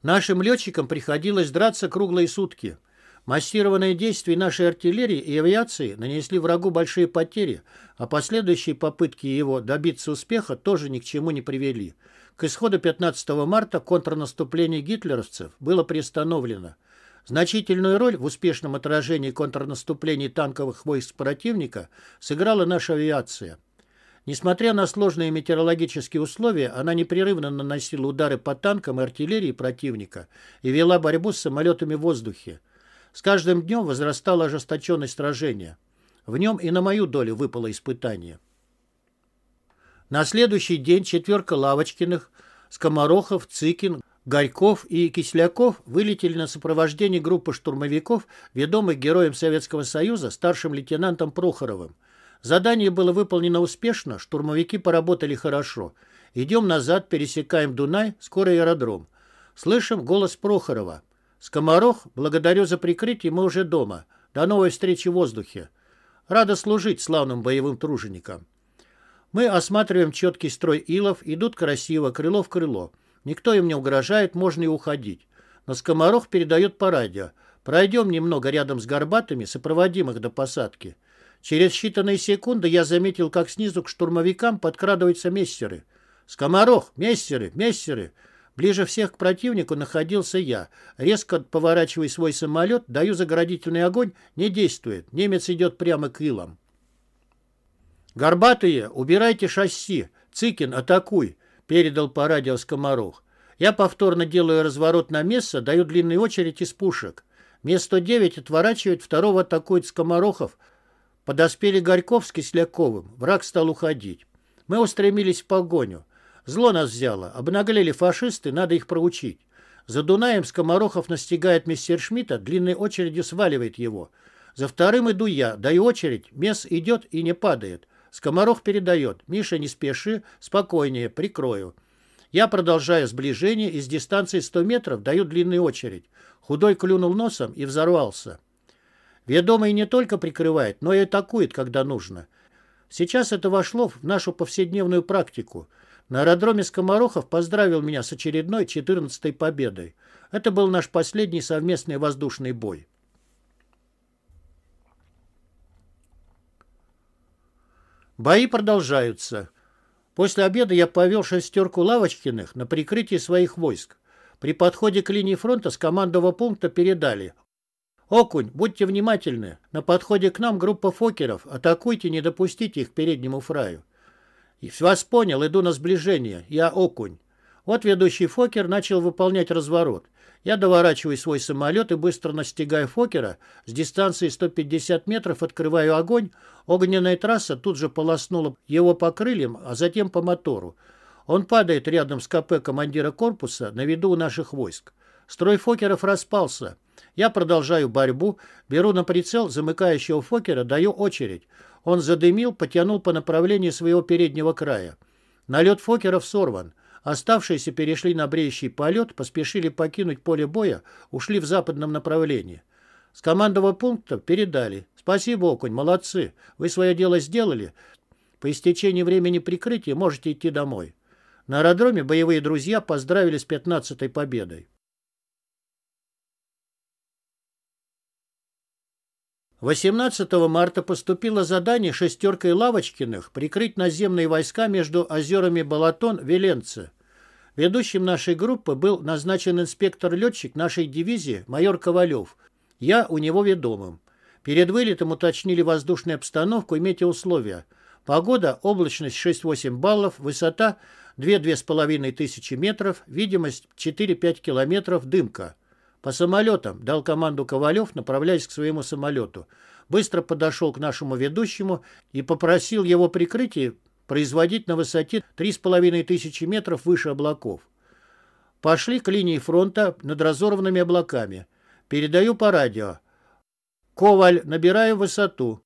Нашим летчикам приходилось драться круглые сутки. Массированные действия нашей артиллерии и авиации нанесли врагу большие потери, а последующие попытки его добиться успеха тоже ни к чему не привели. К исходу 15 марта контрнаступление гитлеровцев было приостановлено. Значительную роль в успешном отражении контрнаступлений танковых войск противника сыграла наша авиация. Несмотря на сложные метеорологические условия, она непрерывно наносила удары по танкам и артиллерии противника и вела борьбу с самолетами в воздухе. С каждым днем возрастала ожесточенность сражения. В нем и на мою долю выпало испытание. На следующий день четверка Лавочкиных, Скоморохов, Цыкин, Горьков и Кисляков вылетели на сопровождение группы штурмовиков, ведомых героем Советского Союза, старшим лейтенантом Прохоровым. Задание было выполнено успешно, штурмовики поработали хорошо. Идем назад, пересекаем Дунай, скоро аэродром. Слышим голос Прохорова. «Скоморох, благодарю за прикрытие, мы уже дома. До новой встречи в воздухе. Рада служить славным боевым труженикам». Мы осматриваем четкий строй илов, идут красиво, крыло в крыло. Никто им не угрожает, можно и уходить. Но скоморох передает по радио. Пройдем немного рядом с горбатами, их до посадки. Через считанные секунды я заметил, как снизу к штурмовикам подкрадываются мессеры. «Скоморох! Мессеры! Мессеры!» Ближе всех к противнику находился я. Резко поворачивая свой самолет, даю заградительный огонь, не действует. Немец идет прямо к илам. «Горбатые, убирайте шасси! Цыкин, атакуй!» — передал по радио Скоморох. Я повторно делаю разворот на место, даю длинную очередь из пушек. Мне 109 отворачивает, второго атакует Скоморохов. Подоспели Горьков с Кисляковым. Враг стал уходить. Мы устремились в погоню. Зло нас взяло. Обнаглели фашисты, надо их проучить. За Дунаем Скоморохов настигает мистер Шмидта, длинной очередью сваливает его. За вторым иду я, даю очередь, мес идет и не падает. Скомаров передает. «Миша, не спеши, спокойнее, прикрою». Я продолжаю сближение и с дистанции 100 метров даю длинную очередь. Худой клюнул носом и взорвался. Ведомый не только прикрывает, но и атакует, когда нужно. Сейчас это вошло в нашу повседневную практику. На аэродроме Скоморохов поздравил меня с очередной 14-й победой. Это был наш последний совместный воздушный бой. Бои продолжаются. После обеда я повел шестерку Лавочкиных на прикрытие своих войск. При подходе к линии фронта с командного пункта передали. «Окунь, будьте внимательны. На подходе к нам группа фокеров. Атакуйте, не допустите их к переднему фраю». И «Вас понял, иду на сближение. Я окунь». Вот ведущий фокер начал выполнять разворот. Я доворачиваю свой самолет и, быстро настигая Фокера, с дистанции 150 метров открываю огонь. Огненная трасса тут же полоснула его по крыльям, а затем по мотору. Он падает рядом с КП командира корпуса на виду у наших войск. Строй Фокеров распался. Я продолжаю борьбу, беру на прицел замыкающего Фокера, даю очередь. Он задымил, потянул по направлению своего переднего края. Налет Фокеров сорван. Оставшиеся перешли на бреющий полет, поспешили покинуть поле боя, ушли в западном направлении. С командного пункта передали. «Спасибо, Окунь, молодцы. Вы свое дело сделали. По истечении времени прикрытия можете идти домой». На аэродроме боевые друзья поздравили с 15-й победой. Восемнадцатого марта поступило задание шестеркой Лавочкиных прикрыть наземные войска между озерами Балатон-Веленце. Ведущим нашей группы был назначен инспектор-летчик нашей дивизии майор Ковалев. Я у него ведомым. Перед вылетом уточнили воздушную обстановку и метеоусловия. Погода, облачность 6-8 баллов, высота 2-2,5 тысячи метров, видимость 4-5 километров, дымка. По самолетам дал команду Ковалев, направляясь к своему самолету. Быстро подошел к нашему ведущему и попросил его прикрытие производить на высоте 3500 метров выше облаков. Пошли к линии фронта над разорванными облаками. Передаю по радио. Коваль, набираю высоту.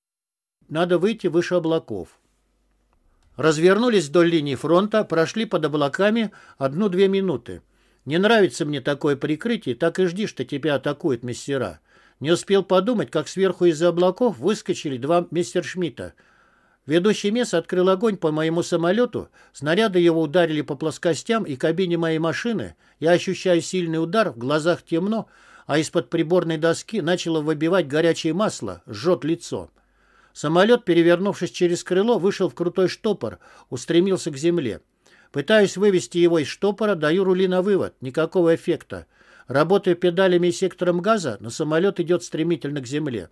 Надо выйти выше облаков. Развернулись вдоль линии фронта, прошли под облаками одну-две минуты. Не нравится мне такое прикрытие, так и жди, что тебя атакуют мастера. Не успел подумать, как сверху из-за облаков выскочили два мистер Шмидта – Ведущий МИС открыл огонь по моему самолету, снаряды его ударили по плоскостям и кабине моей машины. Я ощущаю сильный удар, в глазах темно, а из-под приборной доски начало выбивать горячее масло, жжет лицо. Самолет, перевернувшись через крыло, вышел в крутой штопор, устремился к земле. Пытаюсь вывести его из штопора, даю рули на вывод, никакого эффекта. Работая педалями и сектором газа, но самолет идет стремительно к земле.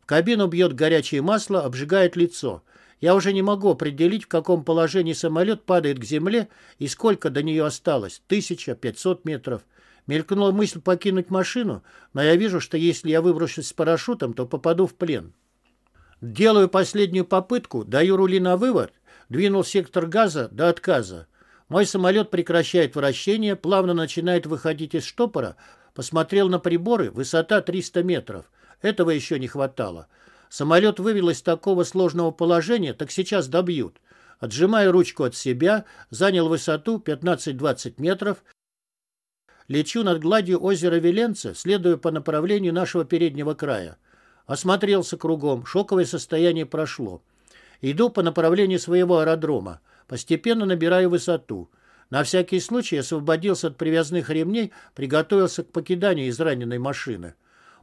В кабину бьет горячее масло, обжигает лицо – я уже не могу определить, в каком положении самолет падает к земле и сколько до нее осталось. 1500 метров. Мелькнула мысль покинуть машину, но я вижу, что если я выброшусь с парашютом, то попаду в плен. Делаю последнюю попытку, даю рули на вывод, двинул сектор газа до отказа. Мой самолет прекращает вращение, плавно начинает выходить из штопора, посмотрел на приборы, высота 300 метров. Этого еще не хватало. Самолет вывел из такого сложного положения, так сейчас добьют. Отжимая ручку от себя, занял высоту 15-20 метров. Лечу над гладью озера Веленца, следуя по направлению нашего переднего края. Осмотрелся кругом, шоковое состояние прошло. Иду по направлению своего аэродрома, постепенно набираю высоту. На всякий случай освободился от привязных ремней, приготовился к покиданию израненной машины.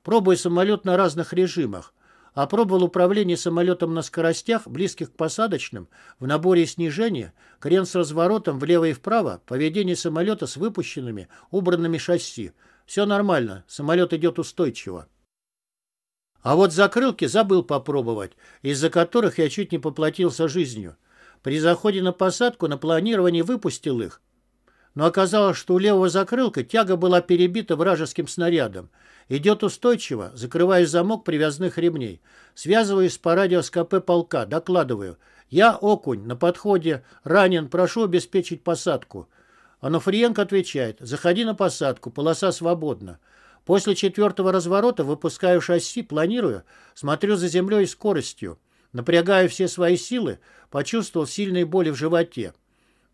Пробую самолет на разных режимах опробовал управление самолетом на скоростях, близких к посадочным, в наборе и снижения, крен с разворотом влево и вправо, поведение самолета с выпущенными, убранными шасси. Все нормально, самолет идет устойчиво. А вот закрылки забыл попробовать, из-за которых я чуть не поплатился жизнью. При заходе на посадку на планирование выпустил их, но оказалось, что у левого закрылка тяга была перебита вражеским снарядом. Идет устойчиво, закрываю замок привязных ремней. Связываюсь по радио с КП полка, докладываю. Я, окунь, на подходе, ранен, прошу обеспечить посадку. Анофриенко отвечает, заходи на посадку, полоса свободна. После четвертого разворота выпускаю шасси, планирую, смотрю за землей и скоростью. Напрягаю все свои силы, почувствовал сильные боли в животе.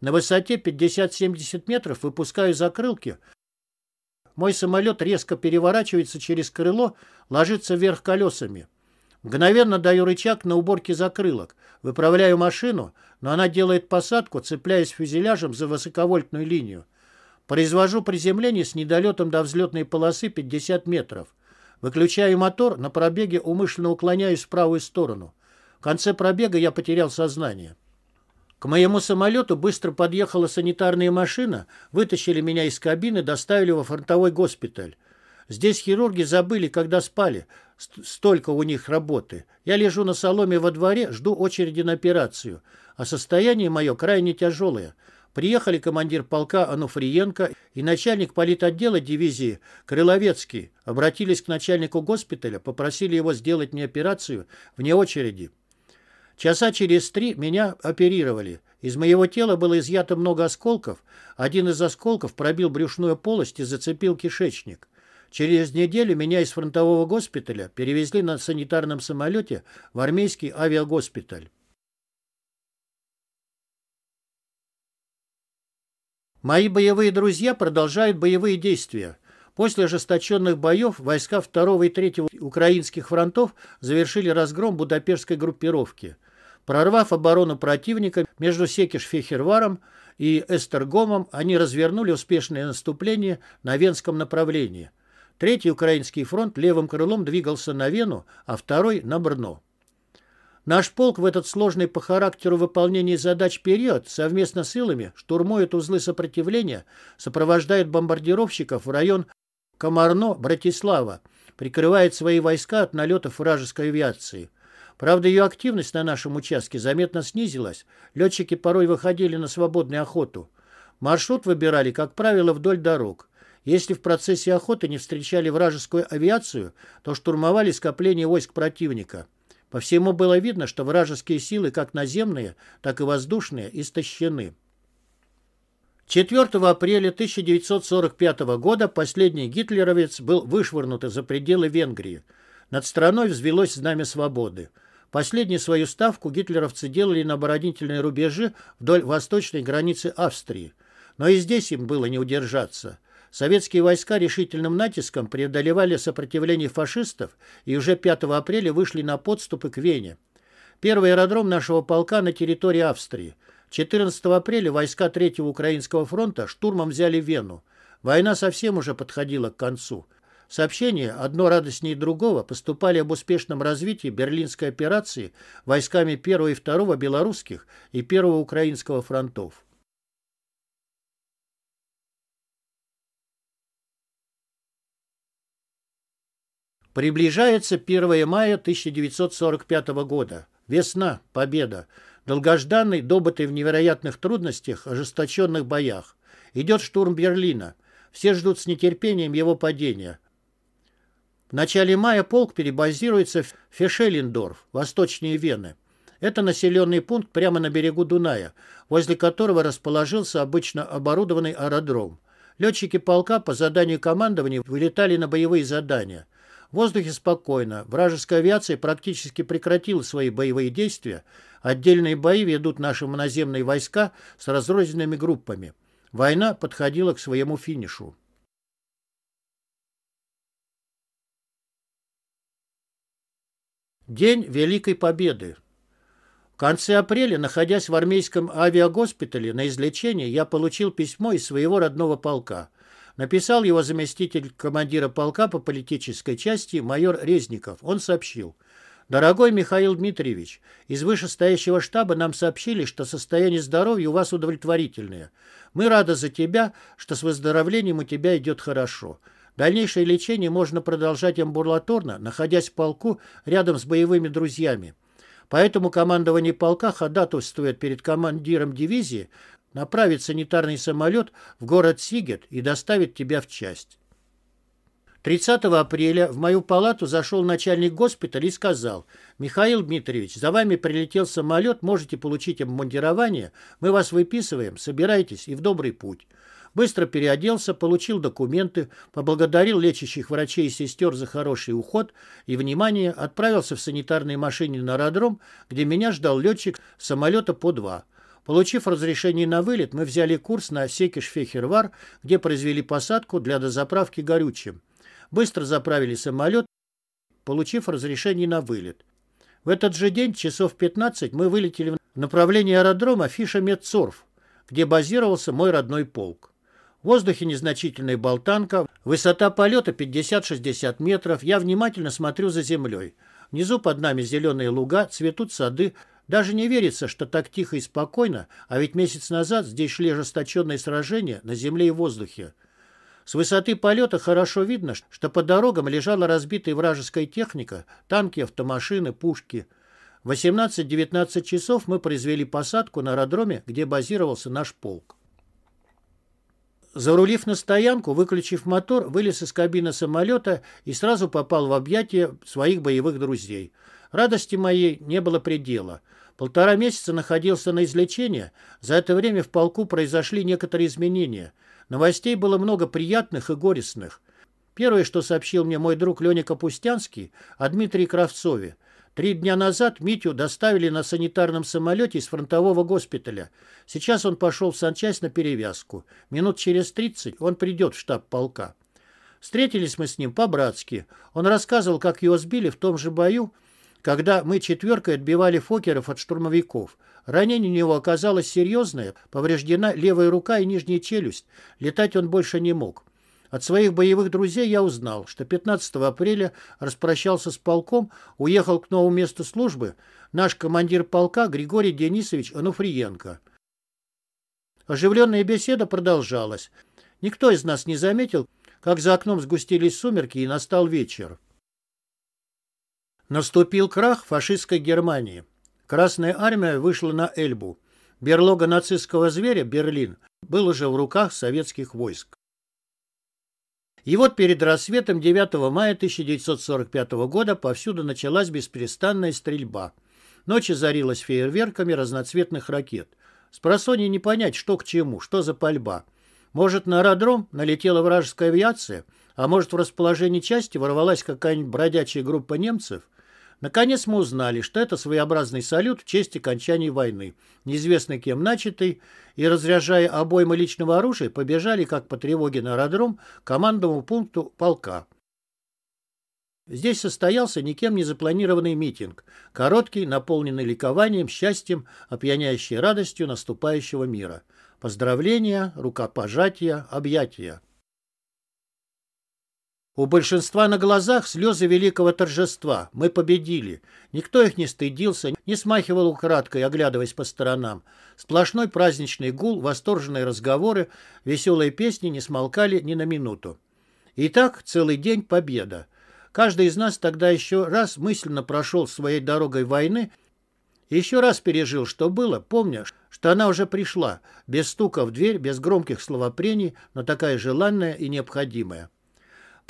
На высоте 50-70 метров выпускаю закрылки. Мой самолет резко переворачивается через крыло, ложится вверх колесами. Мгновенно даю рычаг на уборке закрылок. Выправляю машину, но она делает посадку, цепляясь фюзеляжем за высоковольтную линию. Произвожу приземление с недолетом до взлетной полосы 50 метров. Выключаю мотор, на пробеге умышленно уклоняюсь в правую сторону. В конце пробега я потерял сознание. К моему самолету быстро подъехала санитарная машина, вытащили меня из кабины, доставили во фронтовой госпиталь. Здесь хирурги забыли, когда спали. Столько у них работы. Я лежу на соломе во дворе, жду очереди на операцию. А состояние мое крайне тяжелое. Приехали командир полка Ануфриенко и начальник политотдела дивизии Крыловецкий. Обратились к начальнику госпиталя, попросили его сделать мне операцию вне очереди. Часа через три меня оперировали. Из моего тела было изъято много осколков. Один из осколков пробил брюшную полость и зацепил кишечник. Через неделю меня из фронтового госпиталя перевезли на санитарном самолете в армейский авиагоспиталь. Мои боевые друзья продолжают боевые действия. После ожесточенных боев войска 2 и 3 украинских фронтов завершили разгром будапештской группировки. Прорвав оборону противника между Секиш-Фехерваром и Эстергомом, они развернули успешное наступление на Венском направлении. Третий Украинский фронт левым крылом двигался на Вену, а второй – на Брно. Наш полк в этот сложный по характеру выполнения задач период совместно с силами штурмует узлы сопротивления, сопровождает бомбардировщиков в район Комарно-Братислава, прикрывает свои войска от налетов вражеской авиации – Правда, ее активность на нашем участке заметно снизилась. Летчики порой выходили на свободную охоту. Маршрут выбирали, как правило, вдоль дорог. Если в процессе охоты не встречали вражескую авиацию, то штурмовали скопление войск противника. По всему было видно, что вражеские силы, как наземные, так и воздушные, истощены. 4 апреля 1945 года последний гитлеровец был вышвырнут за пределы Венгрии. Над страной взвелось знамя свободы. Последнюю свою ставку гитлеровцы делали на оборонительные рубежи вдоль восточной границы Австрии. Но и здесь им было не удержаться. Советские войска решительным натиском преодолевали сопротивление фашистов и уже 5 апреля вышли на подступы к Вене. Первый аэродром нашего полка на территории Австрии. 14 апреля войска Третьего Украинского фронта штурмом взяли Вену. Война совсем уже подходила к концу. Сообщения, одно радостнее другого, поступали об успешном развитии берлинской операции войсками 1 и 2 белорусских и 1 украинского фронтов. Приближается 1 мая 1945 года. Весна, победа. Долгожданный, добытый в невероятных трудностях, ожесточенных боях. Идет штурм Берлина. Все ждут с нетерпением его падения. В начале мая полк перебазируется в Фешелендорф, восточнее Вены. Это населенный пункт прямо на берегу Дуная, возле которого расположился обычно оборудованный аэродром. Летчики полка по заданию командования вылетали на боевые задания. В воздухе спокойно, вражеская авиация практически прекратила свои боевые действия, отдельные бои ведут наши наземные войска с разрозненными группами. Война подходила к своему финишу. День Великой Победы. В конце апреля, находясь в армейском авиагоспитале на излечении, я получил письмо из своего родного полка. Написал его заместитель командира полка по политической части майор Резников. Он сообщил. «Дорогой Михаил Дмитриевич, из вышестоящего штаба нам сообщили, что состояние здоровья у вас удовлетворительное. Мы рады за тебя, что с выздоровлением у тебя идет хорошо. Дальнейшее лечение можно продолжать амбулаторно, находясь в полку рядом с боевыми друзьями. Поэтому командование полка ходатайствует перед командиром дивизии направить санитарный самолет в город Сигет и доставить тебя в часть. 30 апреля в мою палату зашел начальник госпиталя и сказал, «Михаил Дмитриевич, за вами прилетел самолет, можете получить обмундирование, мы вас выписываем, собирайтесь и в добрый путь» быстро переоделся, получил документы, поблагодарил лечащих врачей и сестер за хороший уход и, внимание, отправился в санитарной машине на аэродром, где меня ждал летчик самолета по два. Получив разрешение на вылет, мы взяли курс на Секиш-Фехервар, где произвели посадку для дозаправки горючим. Быстро заправили самолет, получив разрешение на вылет. В этот же день, часов 15, мы вылетели в направлении аэродрома Фиша Медсорф, где базировался мой родной полк. В воздухе незначительная болтанка, высота полета 50-60 метров. Я внимательно смотрю за землей. Внизу под нами зеленые луга, цветут сады. Даже не верится, что так тихо и спокойно, а ведь месяц назад здесь шли ожесточенные сражения на земле и воздухе. С высоты полета хорошо видно, что по дорогам лежала разбитая вражеская техника, танки, автомашины, пушки. 18-19 часов мы произвели посадку на аэродроме, где базировался наш полк. Зарулив на стоянку, выключив мотор, вылез из кабины самолета и сразу попал в объятия своих боевых друзей. Радости моей не было предела. Полтора месяца находился на излечении. За это время в полку произошли некоторые изменения. Новостей было много приятных и горестных. Первое, что сообщил мне мой друг Леня Капустянский о Дмитрии Кравцове – Три дня назад Митю доставили на санитарном самолете из фронтового госпиталя. Сейчас он пошел в санчасть на перевязку. Минут через 30 он придет в штаб полка. Встретились мы с ним по-братски. Он рассказывал, как его сбили в том же бою, когда мы четверкой отбивали фокеров от штурмовиков. Ранение у него оказалось серьезное, повреждена левая рука и нижняя челюсть. Летать он больше не мог. От своих боевых друзей я узнал, что 15 апреля распрощался с полком, уехал к новому месту службы наш командир полка Григорий Денисович Ануфриенко. Оживленная беседа продолжалась. Никто из нас не заметил, как за окном сгустились сумерки и настал вечер. Наступил крах фашистской Германии. Красная армия вышла на Эльбу. Берлога нацистского зверя, Берлин, был уже в руках советских войск. И вот перед рассветом 9 мая 1945 года повсюду началась беспрестанная стрельба. Ночь озарилась фейерверками разноцветных ракет. Спросонья не понять, что к чему, что за пальба. Может, на аэродром налетела вражеская авиация, а может, в расположении части ворвалась какая-нибудь бродячая группа немцев? Наконец мы узнали, что это своеобразный салют в честь окончания войны, неизвестно кем начатый, и, разряжая обоймы личного оружия, побежали, как по тревоге на аэродром, к командному пункту полка. Здесь состоялся никем не запланированный митинг, короткий, наполненный ликованием, счастьем, опьяняющий радостью наступающего мира. Поздравления, рукопожатия, объятия. У большинства на глазах слезы великого торжества. Мы победили. Никто их не стыдился, не смахивал украдкой, оглядываясь по сторонам. Сплошной праздничный гул, восторженные разговоры, веселые песни не смолкали ни на минуту. Итак, целый день победа. Каждый из нас тогда еще раз мысленно прошел своей дорогой войны еще раз пережил, что было, помня, что она уже пришла, без стука в дверь, без громких словопрений, но такая желанная и необходимая.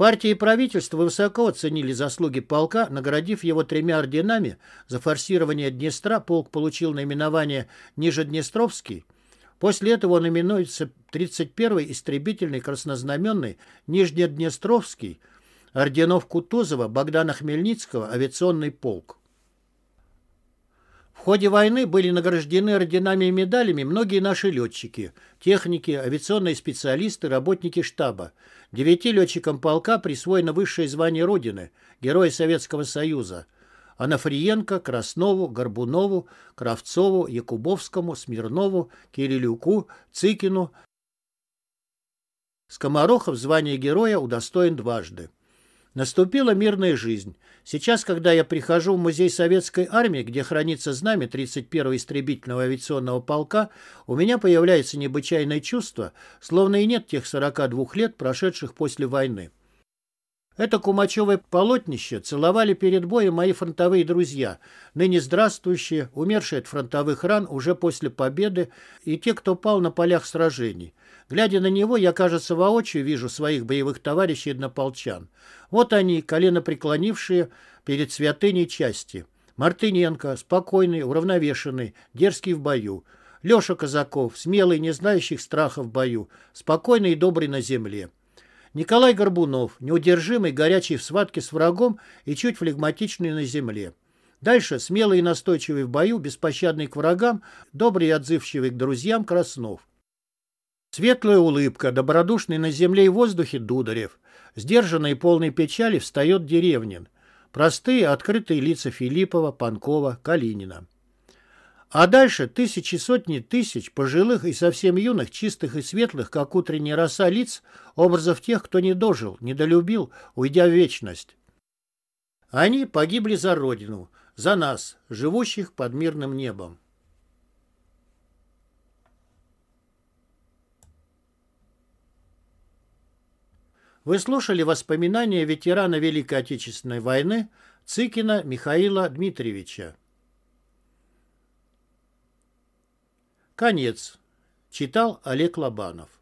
Партия и правительство высоко оценили заслуги полка, наградив его тремя орденами. За форсирование Днестра полк получил наименование «Нижеднестровский». После этого он именуется 31-й истребительный краснознаменный Нижнеднестровский, орденов Кутузова, Богдана Хмельницкого, авиационный полк. В ходе войны были награждены орденами и медалями многие наши летчики, техники, авиационные специалисты, работники штаба. Девяти летчикам полка присвоено высшее звание Родины, Героя Советского Союза. Анафриенко, Краснову, Горбунову, Кравцову, Якубовскому, Смирнову, Кирилюку, Цыкину Скоморохов звание героя удостоен дважды. Наступила мирная жизнь. Сейчас, когда я прихожу в музей Советской Армии, где хранится знамя 31-го истребительного авиационного полка, у меня появляется необычайное чувство, словно и нет тех 42 лет, прошедших после войны. Это кумачевое полотнище целовали перед боем мои фронтовые друзья, ныне здравствующие, умершие от фронтовых ран уже после победы, и те, кто пал на полях сражений. Глядя на него, я, кажется, воочию вижу своих боевых товарищей однополчан. Вот они, колено преклонившие перед святыней части. Мартыненко, спокойный, уравновешенный, дерзкий в бою. Леша Казаков, смелый, не знающих страха в бою, спокойный и добрый на земле. Николай Горбунов, неудержимый, горячий в схватке с врагом и чуть флегматичный на земле. Дальше смелый и настойчивый в бою, беспощадный к врагам, добрый и отзывчивый к друзьям Краснов. Светлая улыбка, добродушный на земле и воздухе Дударев. Сдержанный и полный печали встает Деревнин. Простые, открытые лица Филиппова, Панкова, Калинина. А дальше тысячи, сотни тысяч пожилых и совсем юных, чистых и светлых, как утренняя роса лиц, образов тех, кто не дожил, недолюбил, уйдя в вечность. Они погибли за Родину, за нас, живущих под мирным небом. Вы слушали воспоминания ветерана Великой Отечественной войны Цыкина Михаила Дмитриевича. Конец. Читал Олег Лобанов.